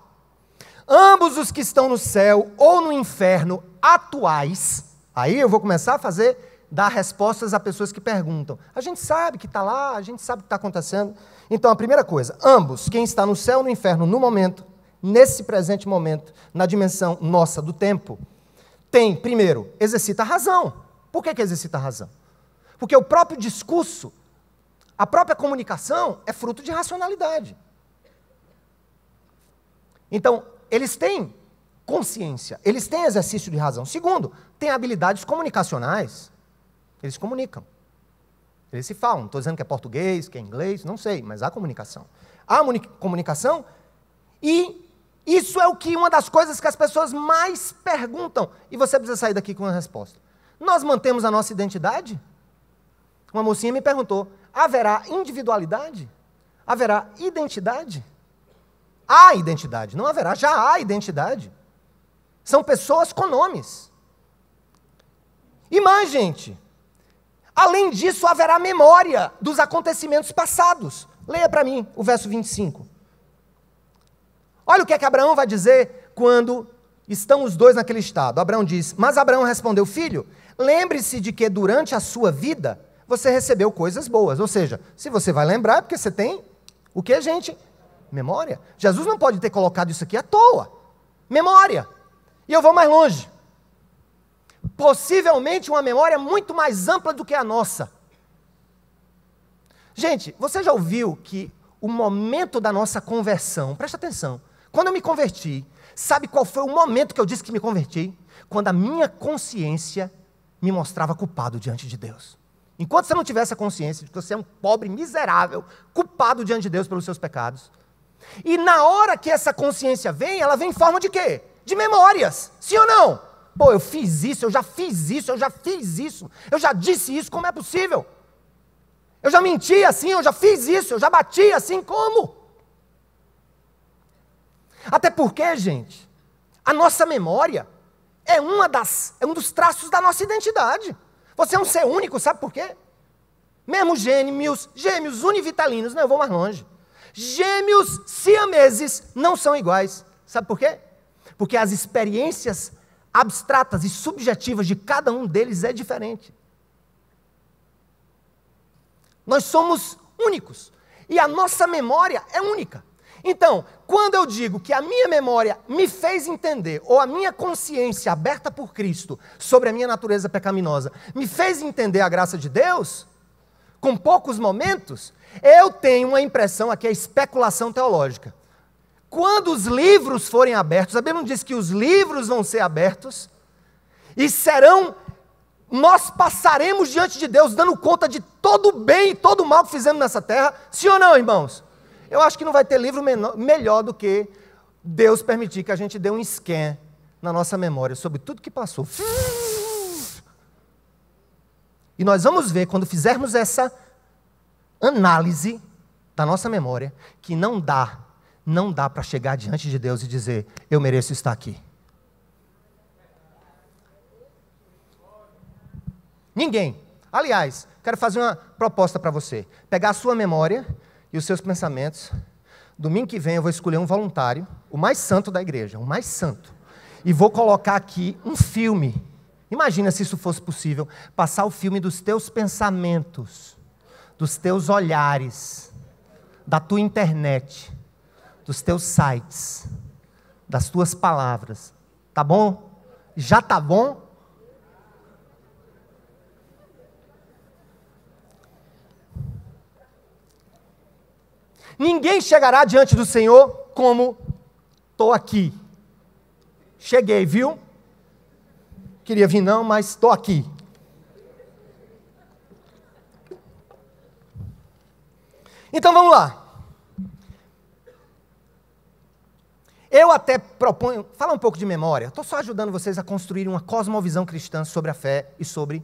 ambos os que estão no céu ou no inferno atuais Aí eu vou começar a fazer, dar respostas a pessoas que perguntam. A gente sabe que está lá, a gente sabe o que está acontecendo. Então, a primeira coisa, ambos, quem está no céu e no inferno no momento, nesse presente momento, na dimensão nossa do tempo, tem, primeiro, exercita a razão. Por que, que exercita a razão? Porque o próprio discurso, a própria comunicação é fruto de racionalidade. Então, eles têm consciência. Eles têm exercício de razão. Segundo, têm habilidades comunicacionais. Eles comunicam. Eles se falam. Estou dizendo que é português, que é inglês, não sei, mas há comunicação. Há comunicação e isso é o que uma das coisas que as pessoas mais perguntam. E você precisa sair daqui com uma resposta. Nós mantemos a nossa identidade? Uma mocinha me perguntou: haverá individualidade? Haverá identidade? Há identidade, não haverá, já há identidade. São pessoas com nomes. E mais, gente, além disso, haverá memória dos acontecimentos passados. Leia para mim o verso 25. Olha o que é que Abraão vai dizer quando estão os dois naquele estado. Abraão diz: Mas Abraão respondeu, filho, lembre-se de que durante a sua vida você recebeu coisas boas. Ou seja, se você vai lembrar, é porque você tem o que, gente? Memória. Jesus não pode ter colocado isso aqui à toa. Memória. E eu vou mais longe. Possivelmente uma memória muito mais ampla do que a nossa. Gente, você já ouviu que o momento da nossa conversão, presta atenção, quando eu me converti, sabe qual foi o momento que eu disse que me converti? Quando a minha consciência me mostrava culpado diante de Deus. Enquanto você não tiver essa consciência de que você é um pobre miserável, culpado diante de Deus pelos seus pecados, e na hora que essa consciência vem, ela vem em forma de quê? de memórias. Sim ou não? Pô, eu fiz isso, eu já fiz isso, eu já fiz isso, eu já disse isso, como é possível? Eu já menti assim, eu já fiz isso, eu já bati assim, como? Até porque, gente, a nossa memória é uma das, é um dos traços da nossa identidade. Você é um ser único, sabe por quê? Mesmo gêmeos, gêmeos univitalinos, não, eu vou mais longe. Gêmeos siameses não são iguais. Sabe por quê? porque as experiências abstratas e subjetivas de cada um deles é diferente. Nós somos únicos e a nossa memória é única. Então, quando eu digo que a minha memória me fez entender, ou a minha consciência aberta por Cristo sobre a minha natureza pecaminosa me fez entender a graça de Deus, com poucos momentos, eu tenho uma impressão aqui, a é especulação teológica, quando os livros forem abertos, a Bíblia não diz que os livros vão ser abertos e serão nós passaremos diante de Deus dando conta de todo o bem e todo o mal que fizemos nessa terra, sim ou não, irmãos? Eu acho que não vai ter livro menor, melhor do que Deus permitir que a gente dê um scan na nossa memória sobre tudo que passou. E nós vamos ver, quando fizermos essa análise da nossa memória, que não dá não dá para chegar diante de Deus e dizer: Eu mereço estar aqui. Ninguém. Aliás, quero fazer uma proposta para você. Pegar a sua memória e os seus pensamentos. Domingo que vem eu vou escolher um voluntário, o mais santo da igreja, o mais santo. E vou colocar aqui um filme. Imagina se isso fosse possível, passar o filme dos teus pensamentos, dos teus olhares, da tua internet dos teus sites, das tuas palavras. Tá bom? Já tá bom? Ninguém chegará diante do Senhor como estou aqui. Cheguei, viu? Queria vir não, mas estou aqui. Então vamos lá. Eu até proponho, fala um pouco de memória, estou só ajudando vocês a construir uma cosmovisão cristã sobre a fé e sobre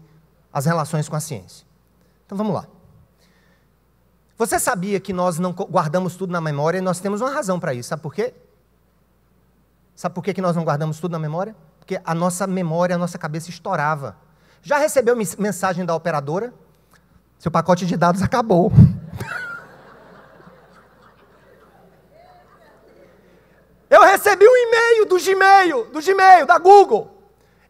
as relações com a ciência. Então vamos lá. Você sabia que nós não guardamos tudo na memória e nós temos uma razão para isso, sabe por quê? Sabe por quê que nós não guardamos tudo na memória? Porque a nossa memória, a nossa cabeça estourava. Já recebeu mensagem da operadora? Seu pacote de dados acabou. <laughs> Eu recebi um e-mail do Gmail, do Gmail, da Google.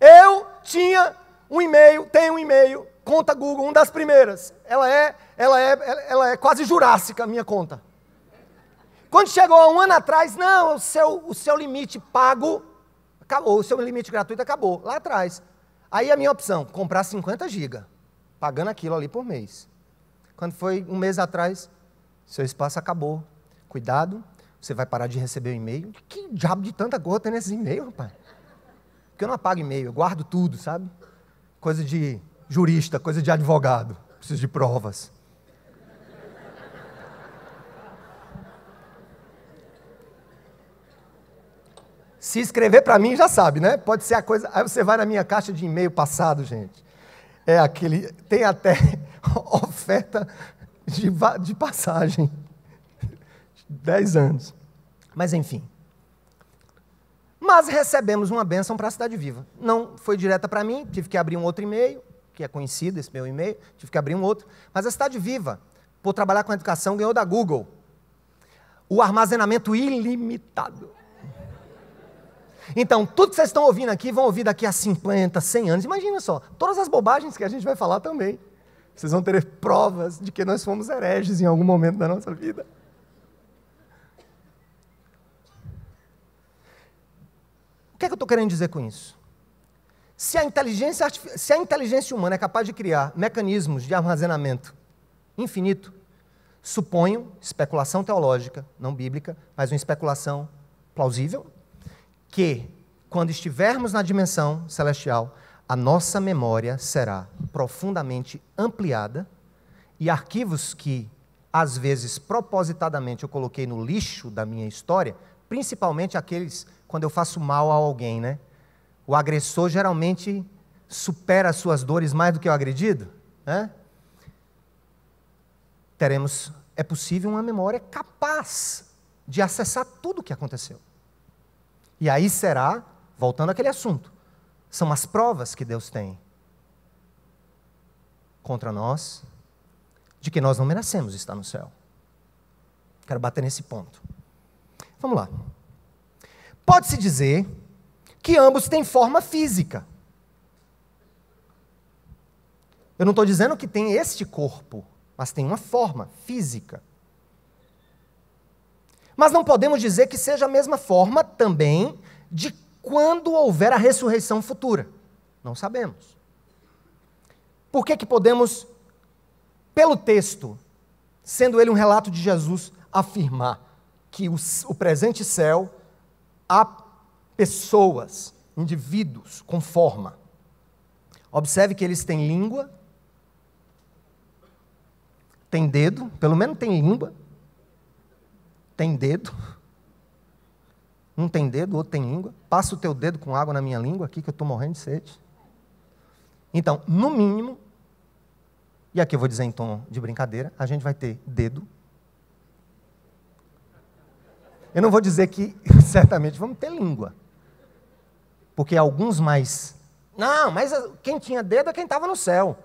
Eu tinha um e-mail, tenho um e-mail, conta Google, uma das primeiras. Ela é, ela é, ela é quase jurássica a minha conta. Quando chegou um ano atrás, não, o seu, o seu limite pago acabou, o seu limite gratuito acabou, lá atrás. Aí a minha opção, comprar 50 GB, pagando aquilo ali por mês. Quando foi um mês atrás, seu espaço acabou. Cuidado, você vai parar de receber o e-mail? Que diabo de tanta coisa tem nesses e-mails, rapaz? Porque eu não apago e-mail, eu guardo tudo, sabe? Coisa de jurista, coisa de advogado. Preciso de provas. Se escrever para mim, já sabe, né? Pode ser a coisa. Aí você vai na minha caixa de e-mail passado, gente. É aquele. Tem até <laughs> oferta de, de passagem. Dez anos. Mas enfim. Mas recebemos uma bênção para a Cidade Viva. Não foi direta para mim, tive que abrir um outro e-mail, que é conhecido esse meu e-mail, tive que abrir um outro. Mas a Cidade Viva, por trabalhar com a educação, ganhou da Google o armazenamento ilimitado. Então, tudo que vocês estão ouvindo aqui, vão ouvir daqui a 50, 100 anos. Imagina só, todas as bobagens que a gente vai falar também. Vocês vão ter provas de que nós fomos hereges em algum momento da nossa vida. O que é que eu estou querendo dizer com isso? Se a, inteligência, se a inteligência humana é capaz de criar mecanismos de armazenamento infinito, suponho, especulação teológica, não bíblica, mas uma especulação plausível, que quando estivermos na dimensão celestial, a nossa memória será profundamente ampliada e arquivos que, às vezes, propositadamente eu coloquei no lixo da minha história, Principalmente aqueles quando eu faço mal a alguém, né? O agressor geralmente supera as suas dores mais do que o agredido, né? Teremos, é possível uma memória capaz de acessar tudo o que aconteceu. E aí será, voltando àquele assunto, são as provas que Deus tem contra nós de que nós não merecemos estar no céu. Quero bater nesse ponto. Vamos lá. Pode-se dizer que ambos têm forma física. Eu não estou dizendo que tem este corpo, mas tem uma forma física. Mas não podemos dizer que seja a mesma forma também de quando houver a ressurreição futura. Não sabemos. Por que, que podemos, pelo texto, sendo ele um relato de Jesus, afirmar que o, o presente céu há pessoas, indivíduos com forma. Observe que eles têm língua, têm dedo, pelo menos tem língua, tem dedo. <laughs> Um tem dedo, outro tem língua. Passa o teu dedo com água na minha língua aqui, que eu estou morrendo de sede. Então, no mínimo, e aqui eu vou dizer em tom de brincadeira, a gente vai ter dedo, eu não vou dizer que <laughs> certamente vamos ter língua. Porque alguns mais. Não, mas quem tinha dedo é quem estava no céu.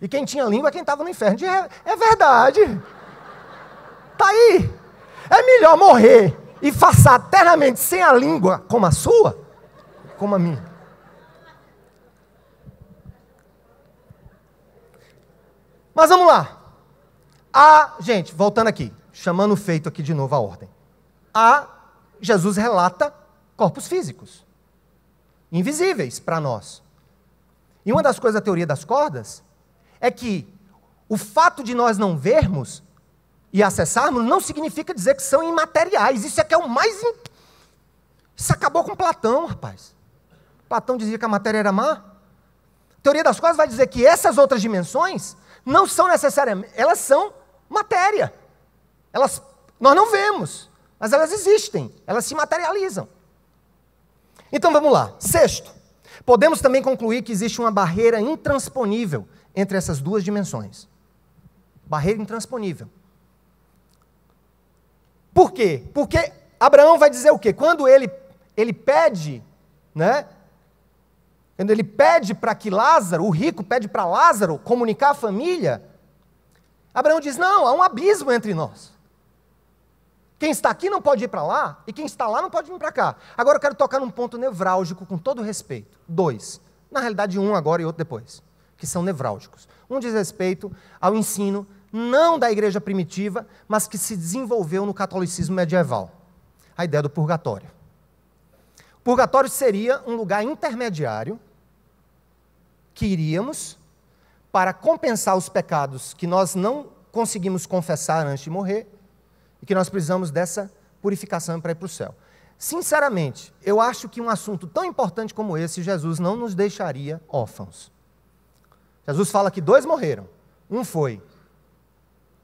E quem tinha língua é quem estava no inferno. É, é verdade. Está aí. É melhor morrer e passar eternamente sem a língua como a sua, como a minha. Mas vamos lá. Ah, gente, voltando aqui, chamando o feito aqui de novo à ordem. A Jesus relata corpos físicos, invisíveis para nós. E uma das coisas da teoria das cordas é que o fato de nós não vermos e acessarmos não significa dizer que são imateriais. Isso é que é o mais. In... Isso acabou com Platão, rapaz. Platão dizia que a matéria era má. A teoria das cordas vai dizer que essas outras dimensões não são necessariamente. Elas são matéria. Elas, nós não vemos mas elas existem, elas se materializam. Então vamos lá. Sexto, podemos também concluir que existe uma barreira intransponível entre essas duas dimensões. Barreira intransponível. Por quê? Porque Abraão vai dizer o quê? Quando ele, ele pede, né? Quando ele pede para que Lázaro, o rico pede para Lázaro comunicar a família, Abraão diz: não, há um abismo entre nós. Quem está aqui não pode ir para lá e quem está lá não pode vir para cá. Agora eu quero tocar num ponto nevrálgico com todo respeito. Dois. Na realidade, um agora e outro depois, que são nevrálgicos. Um diz respeito ao ensino, não da igreja primitiva, mas que se desenvolveu no catolicismo medieval a ideia do purgatório. O purgatório seria um lugar intermediário que iríamos para compensar os pecados que nós não conseguimos confessar antes de morrer e que nós precisamos dessa purificação para ir para o céu. Sinceramente, eu acho que um assunto tão importante como esse, Jesus não nos deixaria órfãos. Jesus fala que dois morreram. Um foi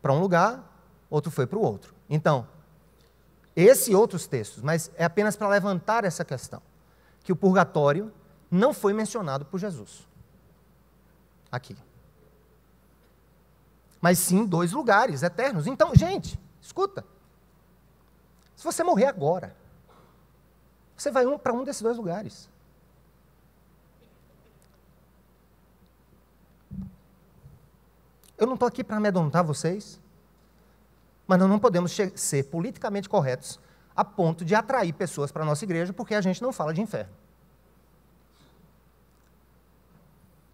para um lugar, outro foi para o outro. Então, esse e outros textos, mas é apenas para levantar essa questão, que o purgatório não foi mencionado por Jesus. Aqui. Mas sim dois lugares eternos. Então, gente, Escuta. Se você morrer agora, você vai um para um desses dois lugares. Eu não estou aqui para amedrontar vocês, mas nós não podemos ser politicamente corretos a ponto de atrair pessoas para a nossa igreja porque a gente não fala de inferno.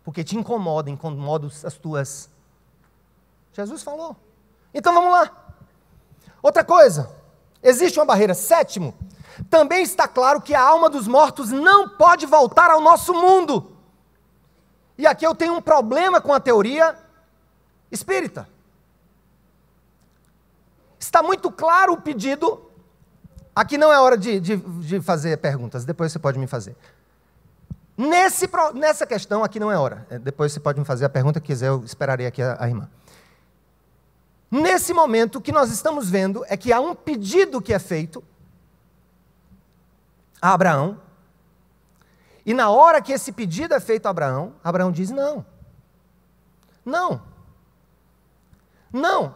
Porque te incomoda, incomoda as tuas. Jesus falou. Então vamos lá. Outra coisa, existe uma barreira. Sétimo, também está claro que a alma dos mortos não pode voltar ao nosso mundo. E aqui eu tenho um problema com a teoria espírita. Está muito claro o pedido. Aqui não é hora de, de, de fazer perguntas, depois você pode me fazer. Nesse, nessa questão, aqui não é hora. É, depois você pode me fazer a pergunta que quiser, eu esperarei aqui a, a irmã. Nesse momento, o que nós estamos vendo é que há um pedido que é feito a Abraão. E na hora que esse pedido é feito a Abraão, Abraão diz: não. Não. Não.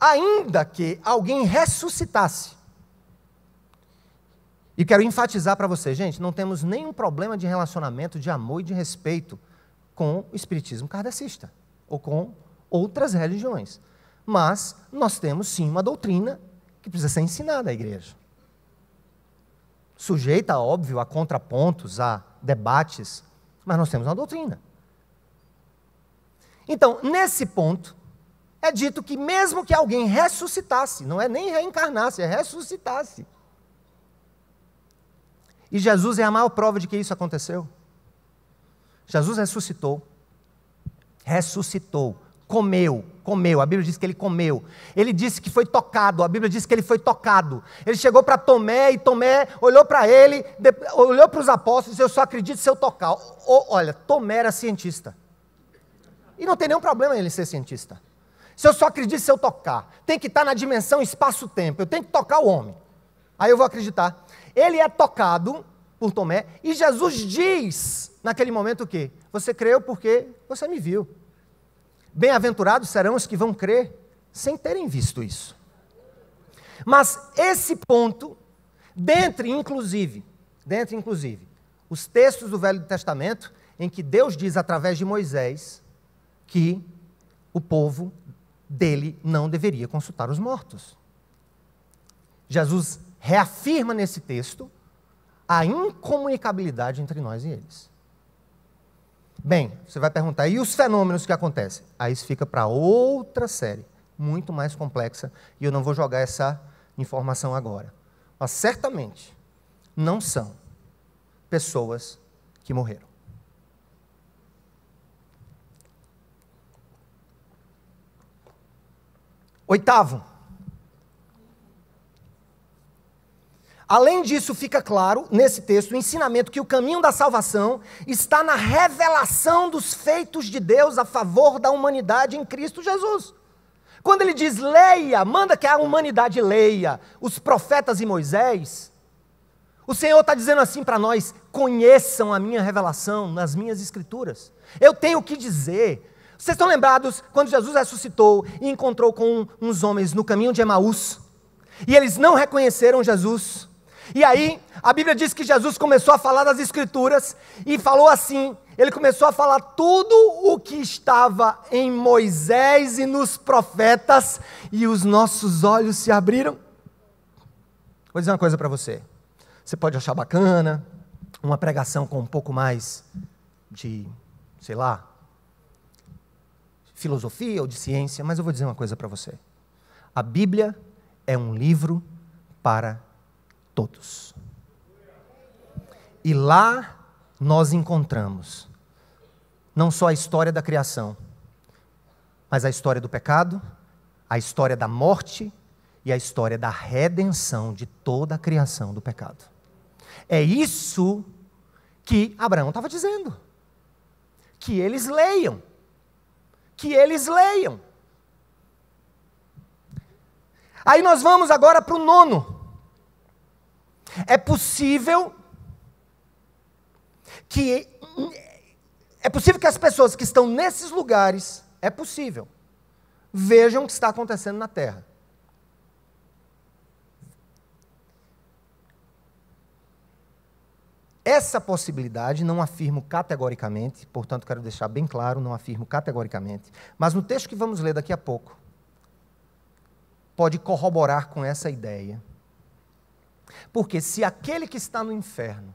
Ainda que alguém ressuscitasse. E quero enfatizar para você, gente, não temos nenhum problema de relacionamento, de amor e de respeito com o espiritismo kardecista ou com outras religiões. Mas nós temos sim uma doutrina que precisa ser ensinada à igreja. Sujeita, óbvio, a contrapontos, a debates, mas nós temos uma doutrina. Então, nesse ponto, é dito que mesmo que alguém ressuscitasse, não é nem reencarnasse, é ressuscitasse. E Jesus é a maior prova de que isso aconteceu. Jesus ressuscitou. Ressuscitou, comeu, comeu, a Bíblia diz que ele comeu. Ele disse que foi tocado, a Bíblia diz que ele foi tocado. Ele chegou para Tomé e Tomé olhou para ele, olhou para os apóstolos, eu só acredito se eu tocar. olha, Tomé era cientista. E não tem nenhum problema ele ser cientista. Se eu só acredito se eu tocar, tem que estar tá na dimensão espaço-tempo, eu tenho que tocar o homem. Aí eu vou acreditar. Ele é tocado por Tomé e Jesus diz naquele momento o quê? Você creu porque você me viu. Bem-aventurados serão os que vão crer sem terem visto isso. Mas esse ponto, dentre inclusive, dentre inclusive, os textos do Velho Testamento em que Deus diz através de Moisés que o povo dele não deveria consultar os mortos. Jesus reafirma nesse texto a incomunicabilidade entre nós e eles. Bem, você vai perguntar, e os fenômenos que acontecem? Aí isso fica para outra série, muito mais complexa, e eu não vou jogar essa informação agora. Mas certamente não são pessoas que morreram. Oitavo, Além disso, fica claro nesse texto o ensinamento que o caminho da salvação está na revelação dos feitos de Deus a favor da humanidade em Cristo Jesus. Quando ele diz leia, manda que a humanidade leia os profetas e Moisés, o Senhor está dizendo assim para nós: conheçam a minha revelação nas minhas escrituras. Eu tenho o que dizer. Vocês estão lembrados quando Jesus ressuscitou e encontrou com uns homens no caminho de Emaús? E eles não reconheceram Jesus. E aí, a Bíblia diz que Jesus começou a falar das Escrituras e falou assim: ele começou a falar tudo o que estava em Moisés e nos profetas, e os nossos olhos se abriram. Vou dizer uma coisa para você. Você pode achar bacana uma pregação com um pouco mais de, sei lá, filosofia ou de ciência, mas eu vou dizer uma coisa para você. A Bíblia é um livro para todos. E lá nós encontramos não só a história da criação, mas a história do pecado, a história da morte e a história da redenção de toda a criação do pecado. É isso que Abraão estava dizendo. Que eles leiam. Que eles leiam. Aí nós vamos agora para o nono. É possível que é possível que as pessoas que estão nesses lugares, é possível, vejam o que está acontecendo na Terra. Essa possibilidade, não afirmo categoricamente, portanto quero deixar bem claro, não afirmo categoricamente, mas no texto que vamos ler daqui a pouco, pode corroborar com essa ideia porque se aquele que está no inferno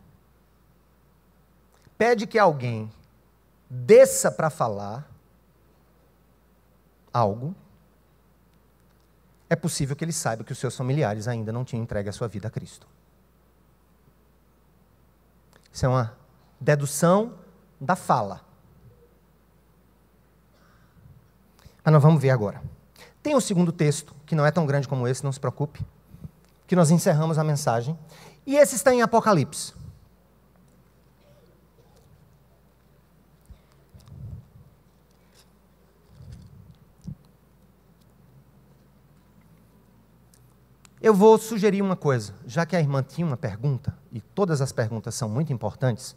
pede que alguém desça para falar algo, é possível que ele saiba que os seus familiares ainda não tinham entregue a sua vida a Cristo. Isso é uma dedução da fala. Mas nós vamos ver agora. Tem um segundo texto, que não é tão grande como esse, não se preocupe que nós encerramos a mensagem. E esse está em Apocalipse. Eu vou sugerir uma coisa, já que a irmã tinha uma pergunta, e todas as perguntas são muito importantes,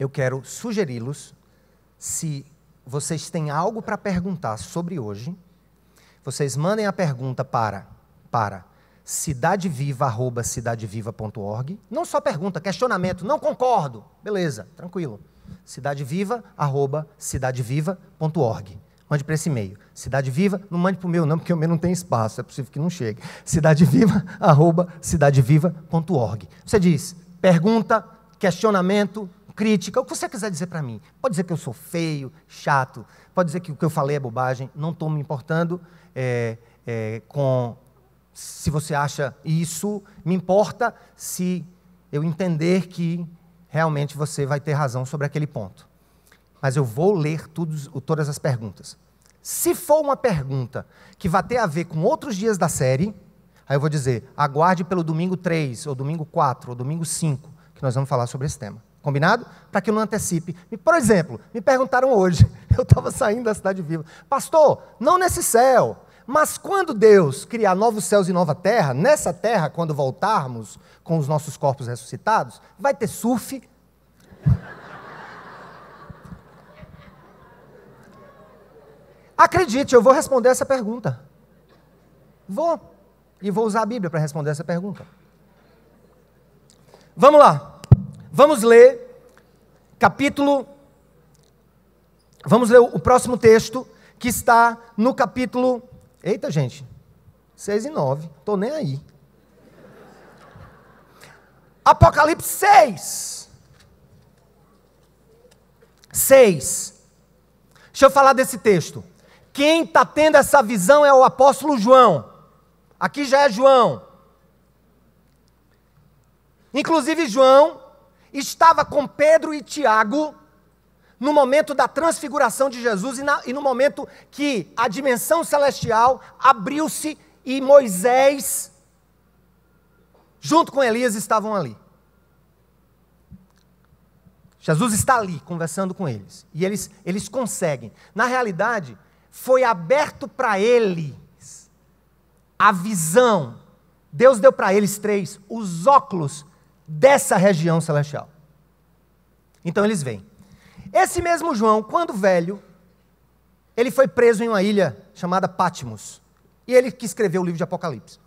eu quero sugeri-los, se vocês têm algo para perguntar sobre hoje, vocês mandem a pergunta para para cidadeviva@cidadeviva.org. Não só pergunta, questionamento, não concordo. Beleza, tranquilo. cidadeviva@cidadeviva.org. Mande para esse e-mail. Cidade Viva, não mande para o meu não, porque o meu não tem espaço, é possível que não chegue. cidadeviva@cidadeviva.org. Você diz: pergunta, questionamento, crítica, o que você quiser dizer para mim. Pode dizer que eu sou feio, chato, pode dizer que o que eu falei é bobagem, não estou me importando é, é, com se você acha isso, me importa se eu entender que realmente você vai ter razão sobre aquele ponto. Mas eu vou ler todas as perguntas. Se for uma pergunta que vai ter a ver com outros dias da série, aí eu vou dizer: aguarde pelo domingo 3, ou domingo 4, ou domingo 5, que nós vamos falar sobre esse tema. Combinado? Para que eu não antecipe. Por exemplo, me perguntaram hoje, <laughs> eu estava saindo da Cidade Viva: Pastor, não nesse céu, mas quando Deus criar novos céus e nova terra, nessa terra, quando voltarmos com os nossos corpos ressuscitados, vai ter surf. Acredite, eu vou responder essa pergunta. Vou. E vou usar a Bíblia para responder essa pergunta. Vamos lá. Vamos ler capítulo. Vamos ler o próximo texto que está no capítulo Eita, gente, 6 e 9, estou nem aí. Apocalipse 6. 6. Deixa eu falar desse texto. Quem está tendo essa visão é o apóstolo João. Aqui já é João. Inclusive, João estava com Pedro e Tiago no momento da transfiguração de Jesus e, na, e no momento que a dimensão celestial abriu-se e Moisés, junto com Elias, estavam ali. Jesus está ali conversando com eles. E eles, eles conseguem. Na realidade, foi aberto para eles a visão. Deus deu para eles três os óculos dessa região celestial. Então eles vêm. Esse mesmo João, quando velho, ele foi preso em uma ilha chamada Patmos. E ele que escreveu o livro de Apocalipse.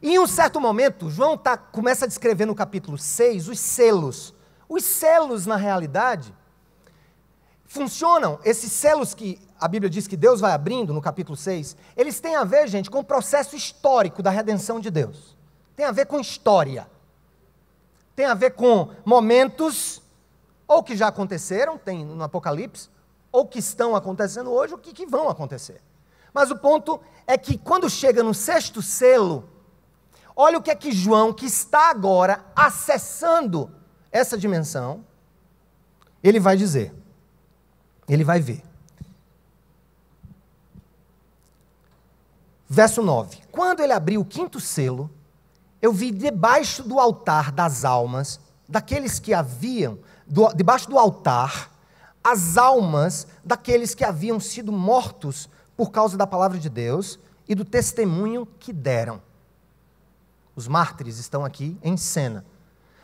E em um certo momento, João tá, começa a descrever no capítulo 6 os selos. Os selos, na realidade, funcionam, esses selos que a Bíblia diz que Deus vai abrindo no capítulo 6, eles têm a ver, gente, com o processo histórico da redenção de Deus. Tem a ver com história. Tem a ver com momentos ou que já aconteceram, tem no Apocalipse, ou que estão acontecendo hoje, ou que, que vão acontecer. Mas o ponto é que quando chega no sexto selo, olha o que é que João, que está agora acessando essa dimensão, ele vai dizer. Ele vai ver. Verso 9: Quando ele abriu o quinto selo, eu vi debaixo do altar das almas daqueles que haviam do, debaixo do altar, as almas daqueles que haviam sido mortos por causa da palavra de Deus e do testemunho que deram. Os mártires estão aqui em cena.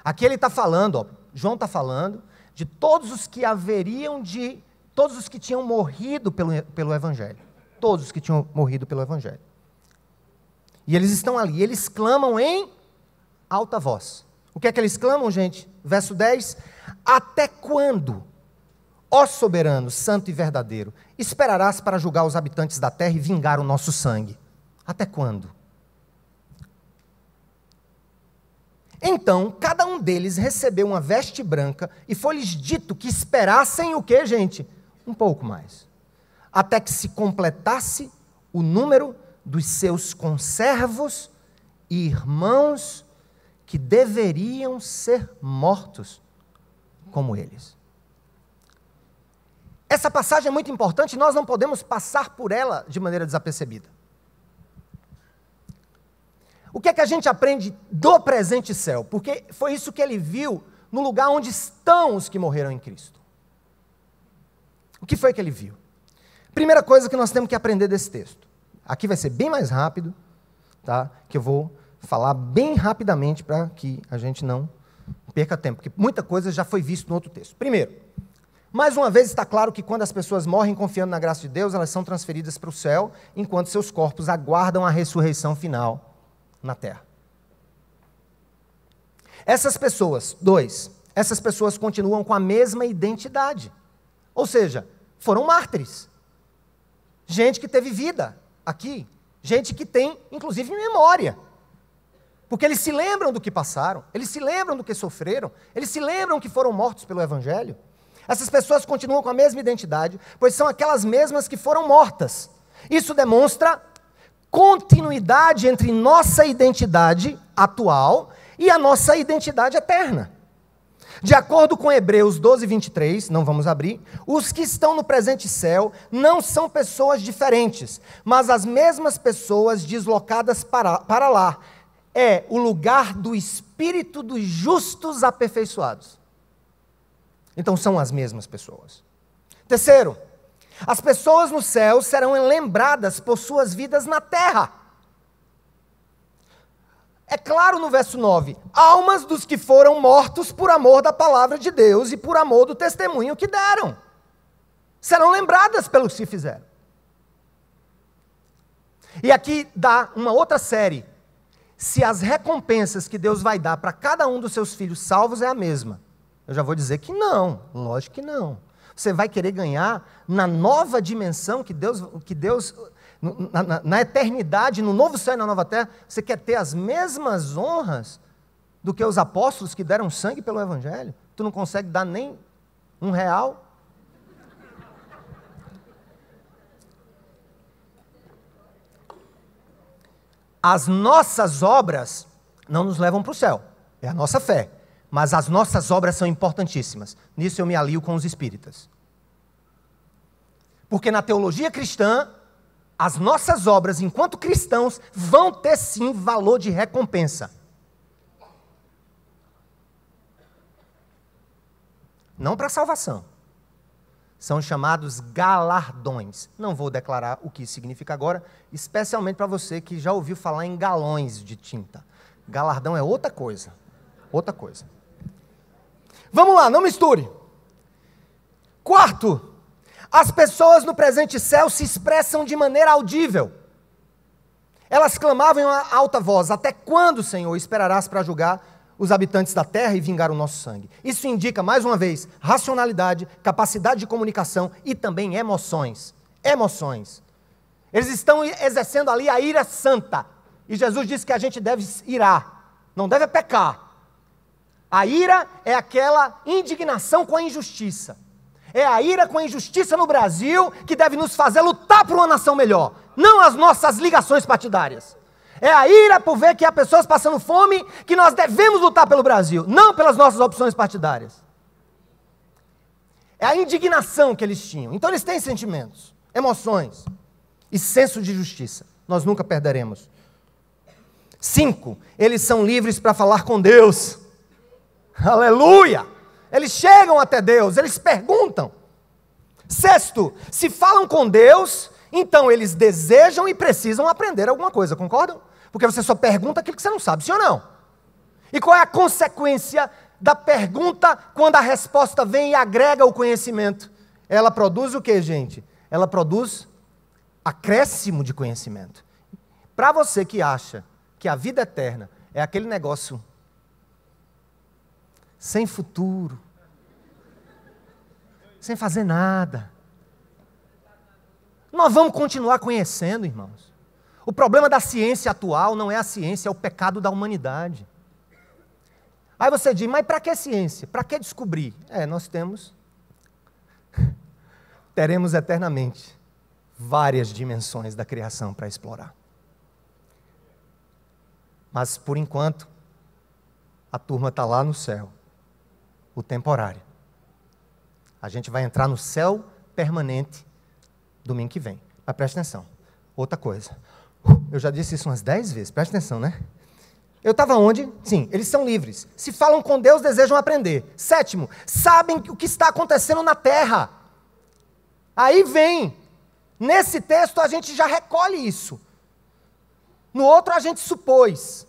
Aqui ele está falando, ó, João está falando, de todos os que haveriam de. Todos os que tinham morrido pelo, pelo Evangelho. Todos os que tinham morrido pelo Evangelho. E eles estão ali, eles clamam em alta voz. O que é que eles clamam, gente? Verso 10: até quando, ó soberano, santo e verdadeiro, esperarás para julgar os habitantes da terra e vingar o nosso sangue? Até quando? Então, cada um deles recebeu uma veste branca e foi-lhes dito que esperassem o quê, gente? Um pouco mais. Até que se completasse o número dos seus conservos e irmãos que deveriam ser mortos como eles. Essa passagem é muito importante, nós não podemos passar por ela de maneira desapercebida. O que é que a gente aprende do presente céu? Porque foi isso que ele viu no lugar onde estão os que morreram em Cristo. O que foi que ele viu? Primeira coisa que nós temos que aprender desse texto. Aqui vai ser bem mais rápido, tá? Que eu vou falar bem rapidamente para que a gente não perca tempo, porque muita coisa já foi visto no outro texto. Primeiro, mais uma vez está claro que quando as pessoas morrem confiando na graça de Deus, elas são transferidas para o céu, enquanto seus corpos aguardam a ressurreição final na terra. Essas pessoas, dois, essas pessoas continuam com a mesma identidade. Ou seja, foram mártires. Gente que teve vida aqui, gente que tem, inclusive, memória. Porque eles se lembram do que passaram, eles se lembram do que sofreram, eles se lembram que foram mortos pelo Evangelho. Essas pessoas continuam com a mesma identidade, pois são aquelas mesmas que foram mortas. Isso demonstra continuidade entre nossa identidade atual e a nossa identidade eterna. De acordo com Hebreus 12, 23, não vamos abrir, os que estão no presente céu não são pessoas diferentes, mas as mesmas pessoas deslocadas para, para lá, é o lugar do espírito dos justos aperfeiçoados. Então são as mesmas pessoas. Terceiro, as pessoas no céu serão lembradas por suas vidas na terra. É claro no verso 9: almas dos que foram mortos por amor da palavra de Deus e por amor do testemunho que deram serão lembradas pelo que se fizeram. E aqui dá uma outra série se as recompensas que Deus vai dar para cada um dos seus filhos salvos é a mesma? Eu já vou dizer que não, lógico que não. Você vai querer ganhar na nova dimensão que Deus, que Deus na, na, na eternidade, no novo céu e na nova terra, você quer ter as mesmas honras do que os apóstolos que deram sangue pelo Evangelho? Tu não consegue dar nem um real As nossas obras não nos levam para o céu, é a nossa fé. Mas as nossas obras são importantíssimas. Nisso eu me alio com os espíritas. Porque na teologia cristã, as nossas obras, enquanto cristãos, vão ter sim valor de recompensa. Não para salvação, são chamados galardões. Não vou declarar o que isso significa agora, especialmente para você que já ouviu falar em galões de tinta. Galardão é outra coisa. Outra coisa. Vamos lá, não misture. Quarto, as pessoas no presente céu se expressam de maneira audível. Elas clamavam em alta voz: Até quando, Senhor, esperarás para julgar os habitantes da terra e vingar o nosso sangue. Isso indica, mais uma vez, racionalidade, capacidade de comunicação e também emoções. Emoções. Eles estão exercendo ali a ira santa. E Jesus disse que a gente deve irar, não deve pecar. A ira é aquela indignação com a injustiça. É a ira com a injustiça no Brasil que deve nos fazer lutar por uma nação melhor, não as nossas ligações partidárias. É a ira por ver que há pessoas passando fome que nós devemos lutar pelo Brasil, não pelas nossas opções partidárias. É a indignação que eles tinham. Então eles têm sentimentos, emoções e senso de justiça. Nós nunca perderemos. Cinco, eles são livres para falar com Deus. Aleluia! Eles chegam até Deus, eles perguntam. Sexto, se falam com Deus, então eles desejam e precisam aprender alguma coisa, concordam? Porque você só pergunta aquilo que você não sabe, sim ou não? E qual é a consequência da pergunta quando a resposta vem e agrega o conhecimento? Ela produz o que, gente? Ela produz acréscimo de conhecimento. Para você que acha que a vida eterna é aquele negócio sem futuro, sem fazer nada. Nós vamos continuar conhecendo, irmãos. O problema da ciência atual não é a ciência, é o pecado da humanidade. Aí você diz, mas para que ciência? Para que descobrir? É, nós temos. <laughs> Teremos eternamente várias dimensões da criação para explorar. Mas, por enquanto, a turma está lá no céu, o temporário. A gente vai entrar no céu permanente domingo que vem. Mas presta atenção: outra coisa. Eu já disse isso umas dez vezes, presta atenção, né? Eu estava onde? Sim, eles são livres. Se falam com Deus, desejam aprender. Sétimo, sabem o que está acontecendo na terra. Aí vem. Nesse texto a gente já recolhe isso. No outro a gente supôs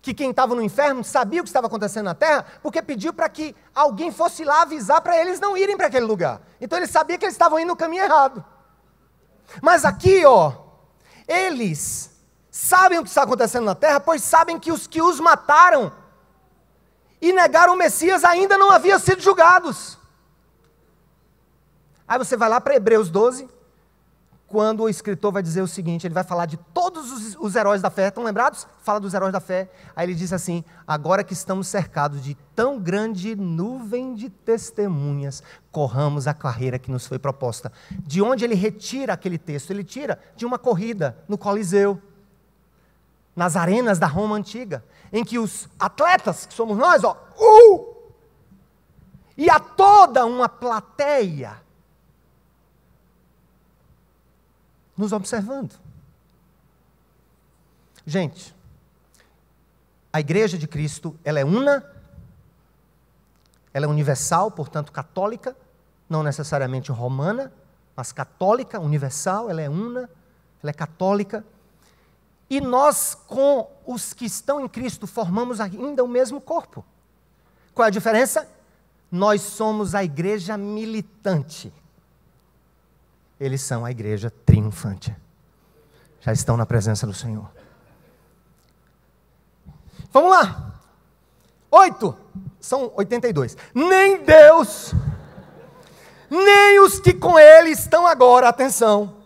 que quem estava no inferno sabia o que estava acontecendo na terra, porque pediu para que alguém fosse lá avisar para eles não irem para aquele lugar. Então ele sabia que eles estavam indo no caminho errado. Mas aqui, ó, eles sabem o que está acontecendo na terra, pois sabem que os que os mataram e negaram o Messias ainda não haviam sido julgados. Aí você vai lá para Hebreus 12, quando o escritor vai dizer o seguinte: ele vai falar de todos os, os, heróis da fé, estão lembrados? Fala dos heróis da fé. Aí ele diz assim: agora que estamos cercados de tão grande nuvem de testemunhas, corramos a carreira que nos foi proposta. De onde ele retira aquele texto? Ele tira de uma corrida no Coliseu, nas arenas da Roma antiga, em que os atletas, que somos nós, ó, uh, e a toda uma plateia, nos observando. Gente, a igreja de Cristo, ela é una, ela é universal, portanto católica, não necessariamente romana, mas católica, universal, ela é una, ela é católica. E nós, com os que estão em Cristo, formamos ainda o mesmo corpo. Qual é a diferença? Nós somos a igreja militante eles são a igreja triunfante. Já estão na presença do Senhor. Vamos lá. Oito. São 82. Nem Deus, nem os que com ele estão agora, atenção,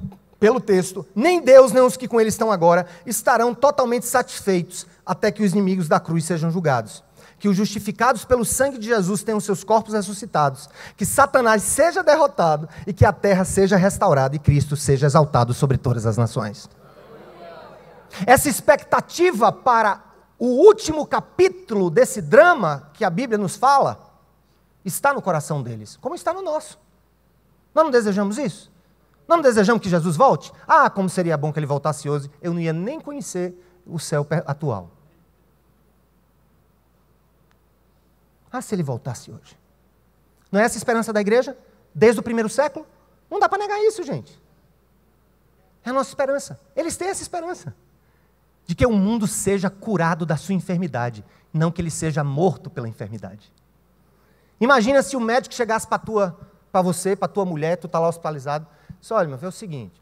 pelo texto, nem Deus, nem os que com ele estão agora, estarão totalmente satisfeitos até que os inimigos da cruz sejam julgados que os justificados pelo sangue de Jesus tenham seus corpos ressuscitados, que Satanás seja derrotado e que a terra seja restaurada e Cristo seja exaltado sobre todas as nações. Essa expectativa para o último capítulo desse drama que a Bíblia nos fala está no coração deles, como está no nosso. Nós não desejamos isso? Nós não desejamos que Jesus volte? Ah, como seria bom que ele voltasse hoje, eu não ia nem conhecer o céu atual. Ah, se ele voltasse hoje. Não é essa a esperança da igreja? Desde o primeiro século? Não dá para negar isso, gente. É a nossa esperança. Eles têm essa esperança. De que o mundo seja curado da sua enfermidade, não que ele seja morto pela enfermidade. Imagina se o médico chegasse para tua, para você, para tua mulher, tu está lá hospitalizado. Só olha, meu, é o seguinte: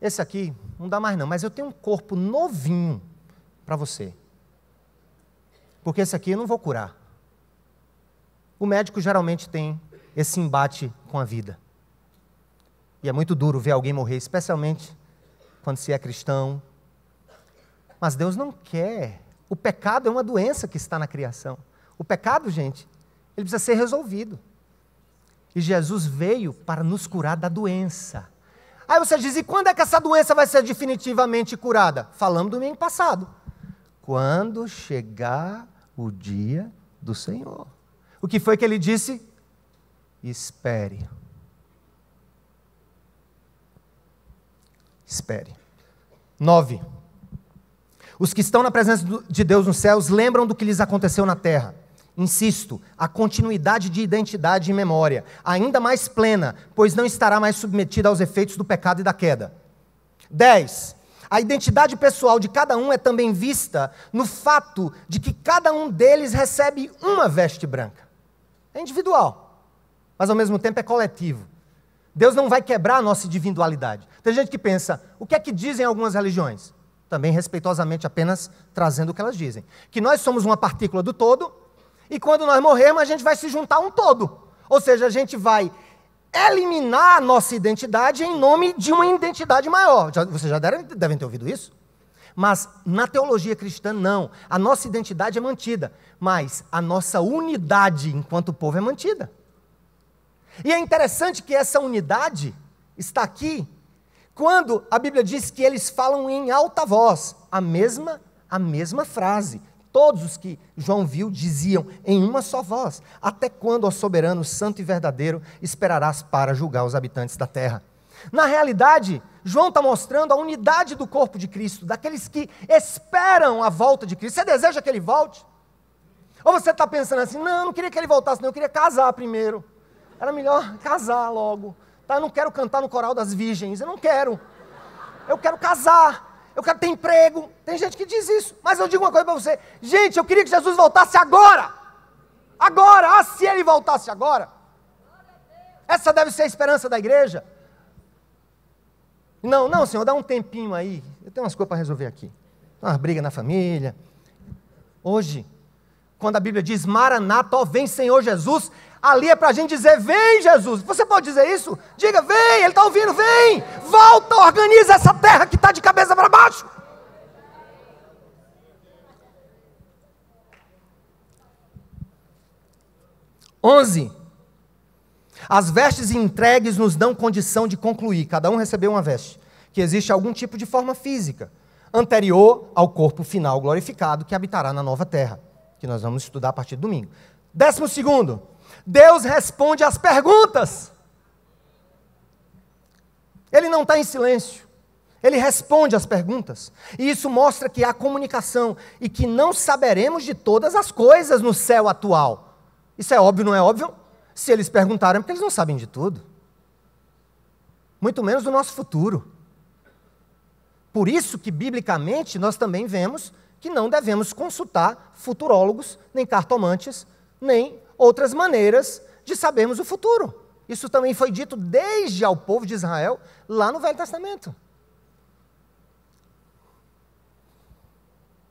esse aqui não dá mais não, mas eu tenho um corpo novinho para você. Porque esse aqui eu não vou curar o médico geralmente tem esse embate com a vida. E é muito duro ver alguém morrer, especialmente quando se é cristão. Mas Deus não quer. O pecado é uma doença que está na criação. O pecado, gente, ele precisa ser resolvido. E Jesus veio para nos curar da doença. Aí você diz: e quando é que essa doença vai ser definitivamente curada? Falamos domingo passado. Quando chegar o dia do Senhor. O que foi que ele disse? Espere. Espere. 9. Os que estão na presença de Deus nos céus lembram do que lhes aconteceu na terra. Insisto, a continuidade de identidade e memória, ainda mais plena, pois não estará mais submetida aos efeitos do pecado e da queda. 10. A identidade pessoal de cada um é também vista no fato de que cada um deles recebe uma veste branca. É individual, mas ao mesmo tempo é coletivo. Deus não vai quebrar a nossa individualidade. Tem gente que pensa, o que é que dizem algumas religiões? Também respeitosamente, apenas trazendo o que elas dizem. Que nós somos uma partícula do todo, e quando nós morrermos, a gente vai se juntar a um todo. Ou seja, a gente vai eliminar a nossa identidade em nome de uma identidade maior. Já, vocês já deram, devem ter ouvido isso? Mas na teologia cristã, não. A nossa identidade é mantida, mas a nossa unidade enquanto povo é mantida. E é interessante que essa unidade está aqui quando a Bíblia diz que eles falam em alta voz, a mesma a mesma frase. Todos os que João viu diziam em uma só voz: Até quando, ó soberano, santo e verdadeiro, esperarás para julgar os habitantes da terra? Na realidade, João está mostrando a unidade do corpo de Cristo, daqueles que esperam a volta de Cristo. Você deseja que ele volte? Ou você está pensando assim, não, eu não queria que ele voltasse, não, eu queria casar primeiro. Era melhor <laughs> casar logo. Tá? Eu não quero cantar no coral das virgens, eu não quero. Eu quero casar, eu quero ter emprego. Tem gente que diz isso, mas eu digo uma coisa para você: gente, eu queria que Jesus voltasse agora. Agora, ah, se ele voltasse agora. Essa deve ser a esperança da igreja. Não, não, senhor, dá um tempinho aí. Eu tenho umas coisas para resolver aqui. Uma briga na família. Hoje, quando a Bíblia diz Maranata, ó, vem Senhor Jesus, ali é para a gente dizer: vem Jesus. Você pode dizer isso? Diga: vem, ele está ouvindo, vem, volta, organiza essa terra que está de cabeça para baixo. Onze. As vestes entregues nos dão condição de concluir, cada um recebeu uma veste, que existe algum tipo de forma física, anterior ao corpo final glorificado que habitará na nova terra, que nós vamos estudar a partir de domingo. Décimo segundo, Deus responde às perguntas. Ele não está em silêncio. Ele responde às perguntas. E isso mostra que há comunicação e que não saberemos de todas as coisas no céu atual. Isso é óbvio, não é óbvio? Se eles perguntaram, é porque eles não sabem de tudo. Muito menos do nosso futuro. Por isso que, biblicamente, nós também vemos que não devemos consultar futurólogos, nem cartomantes, nem outras maneiras de sabermos o futuro. Isso também foi dito desde ao povo de Israel, lá no Velho Testamento.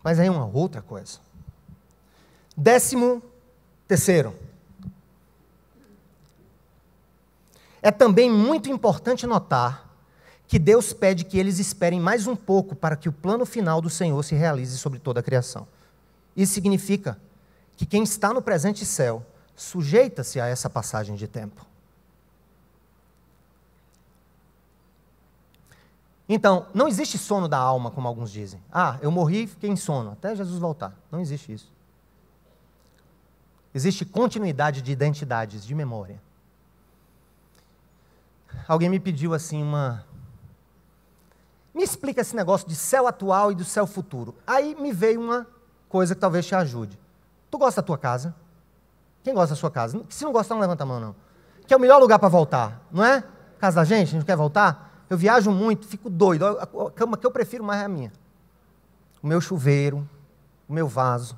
Mas aí uma outra coisa. Décimo terceiro. É também muito importante notar que Deus pede que eles esperem mais um pouco para que o plano final do Senhor se realize sobre toda a criação. Isso significa que quem está no presente céu sujeita-se a essa passagem de tempo. Então, não existe sono da alma, como alguns dizem. Ah, eu morri e fiquei em sono, até Jesus voltar. Não existe isso. Existe continuidade de identidades, de memória. Alguém me pediu assim uma. Me explica esse negócio de céu atual e do céu futuro. Aí me veio uma coisa que talvez te ajude. Tu gosta da tua casa? Quem gosta da sua casa? Se não gosta, não levanta a mão, não. Que é o melhor lugar para voltar, não é? Casa da gente, a gente não quer voltar? Eu viajo muito, fico doido. A cama que eu prefiro mais é a minha. O meu chuveiro, o meu vaso.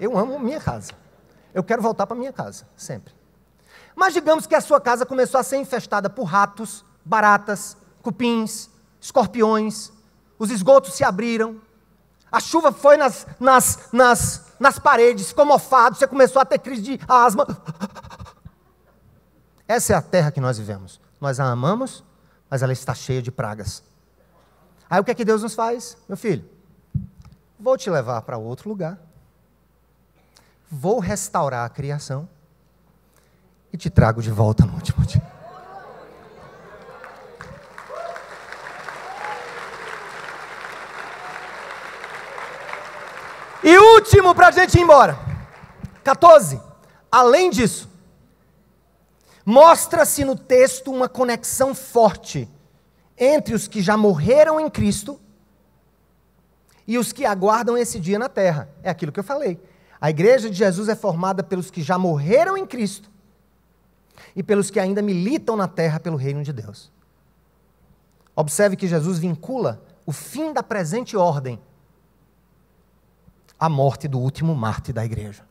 Eu amo minha casa. Eu quero voltar para minha casa, sempre. Mas digamos que a sua casa começou a ser infestada por ratos, baratas, cupins, escorpiões, os esgotos se abriram, a chuva foi nas, nas, nas, nas paredes, ficou mofado, você começou a ter crise de asma. Essa é a terra que nós vivemos. Nós a amamos, mas ela está cheia de pragas. Aí o que é que Deus nos faz? Meu filho, vou te levar para outro lugar, vou restaurar a criação e te trago de volta no último dia. E último, para a gente ir embora. 14. Além disso, mostra-se no texto uma conexão forte entre os que já morreram em Cristo e os que aguardam esse dia na terra. É aquilo que eu falei. A igreja de Jesus é formada pelos que já morreram em Cristo e pelos que ainda militam na terra pelo reino de Deus. Observe que Jesus vincula o fim da presente ordem à morte do último mártir da igreja.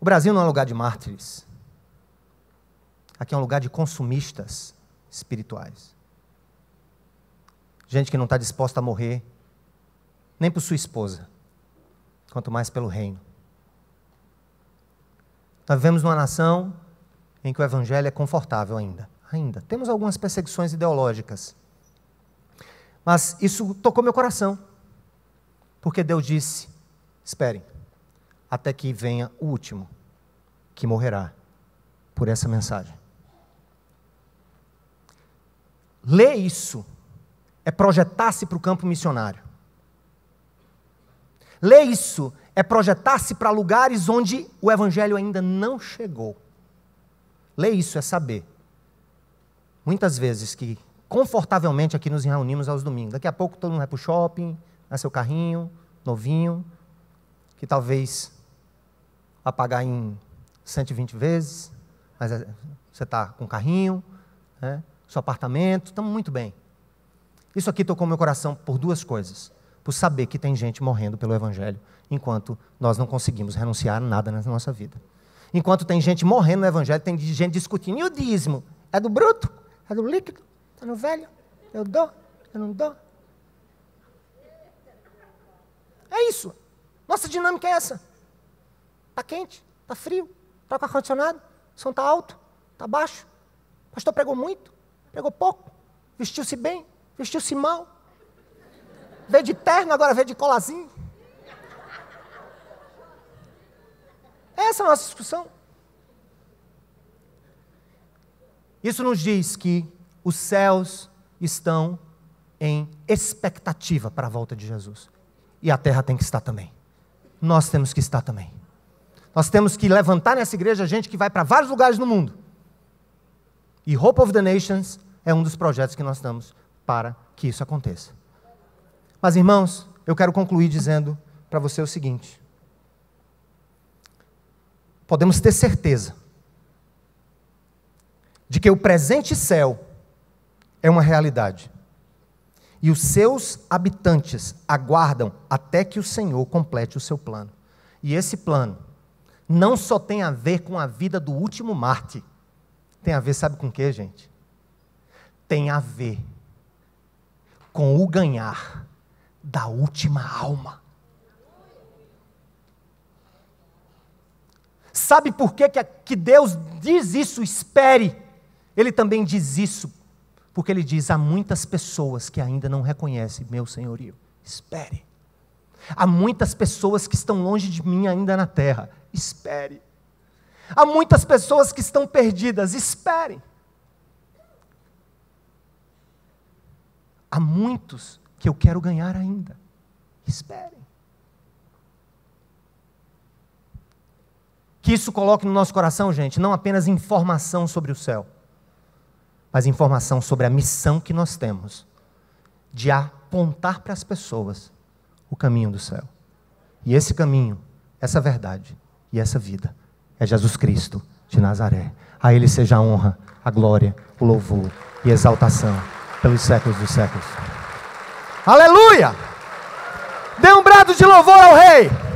O Brasil não é um lugar de mártires. Aqui é um lugar de consumistas espirituais. Gente que não está disposta a morrer nem por sua esposa, quanto mais pelo reino. Nós vivemos numa nação em que o evangelho é confortável ainda. Ainda. Temos algumas perseguições ideológicas. Mas isso tocou meu coração. Porque Deus disse: esperem, até que venha o último que morrerá por essa mensagem. Ler isso é projetar-se para o campo missionário. Ler isso é projetar-se para lugares onde o evangelho ainda não chegou. Ler isso é saber. Muitas vezes que confortavelmente aqui nos reunimos aos domingos. Daqui a pouco todo mundo vai para o shopping, a seu carrinho, novinho, que talvez vá pagar em 120 vezes, mas é, você está com carrinho, né? seu apartamento, estamos muito bem. Isso aqui tocou meu coração por duas coisas. Por saber que tem gente morrendo pelo Evangelho enquanto nós não conseguimos renunciar a nada na nossa vida. Enquanto tem gente morrendo no evangelho, tem gente discutindo, e o dízimo? É do bruto? É do líquido? É tá do velho? Eu dou? Eu não dou? É isso. Nossa dinâmica é essa. Está quente, está frio, está com ar-condicionado, o som está alto, está baixo. O pastor pregou muito, pregou pouco, vestiu-se bem, vestiu-se mal. Veio de terno, agora veio de colazinho. Essa é a nossa discussão. Isso nos diz que os céus estão em expectativa para a volta de Jesus. E a terra tem que estar também. Nós temos que estar também. Nós temos que levantar nessa igreja gente que vai para vários lugares no mundo. E Hope of the Nations é um dos projetos que nós estamos para que isso aconteça. Mas, irmãos, eu quero concluir dizendo para você o seguinte podemos ter certeza de que o presente céu é uma realidade. E os seus habitantes aguardam até que o Senhor complete o seu plano. E esse plano não só tem a ver com a vida do último Marte, tem a ver, sabe com o que, gente? Tem a ver com o ganhar da última alma. Sabe por que, que Deus diz isso? Espere. Ele também diz isso, porque ele diz: há muitas pessoas que ainda não reconhecem meu senhorio. Espere. Há muitas pessoas que estão longe de mim ainda na terra. Espere. Há muitas pessoas que estão perdidas. Espere. Há muitos que eu quero ganhar ainda. Espere. Que isso coloque no nosso coração, gente, não apenas informação sobre o céu, mas informação sobre a missão que nós temos de apontar para as pessoas o caminho do céu. E esse caminho, essa verdade e essa vida é Jesus Cristo de Nazaré. A Ele seja a honra, a glória, o louvor e exaltação pelos séculos dos séculos. Aleluia! Dê um brado de louvor ao Rei!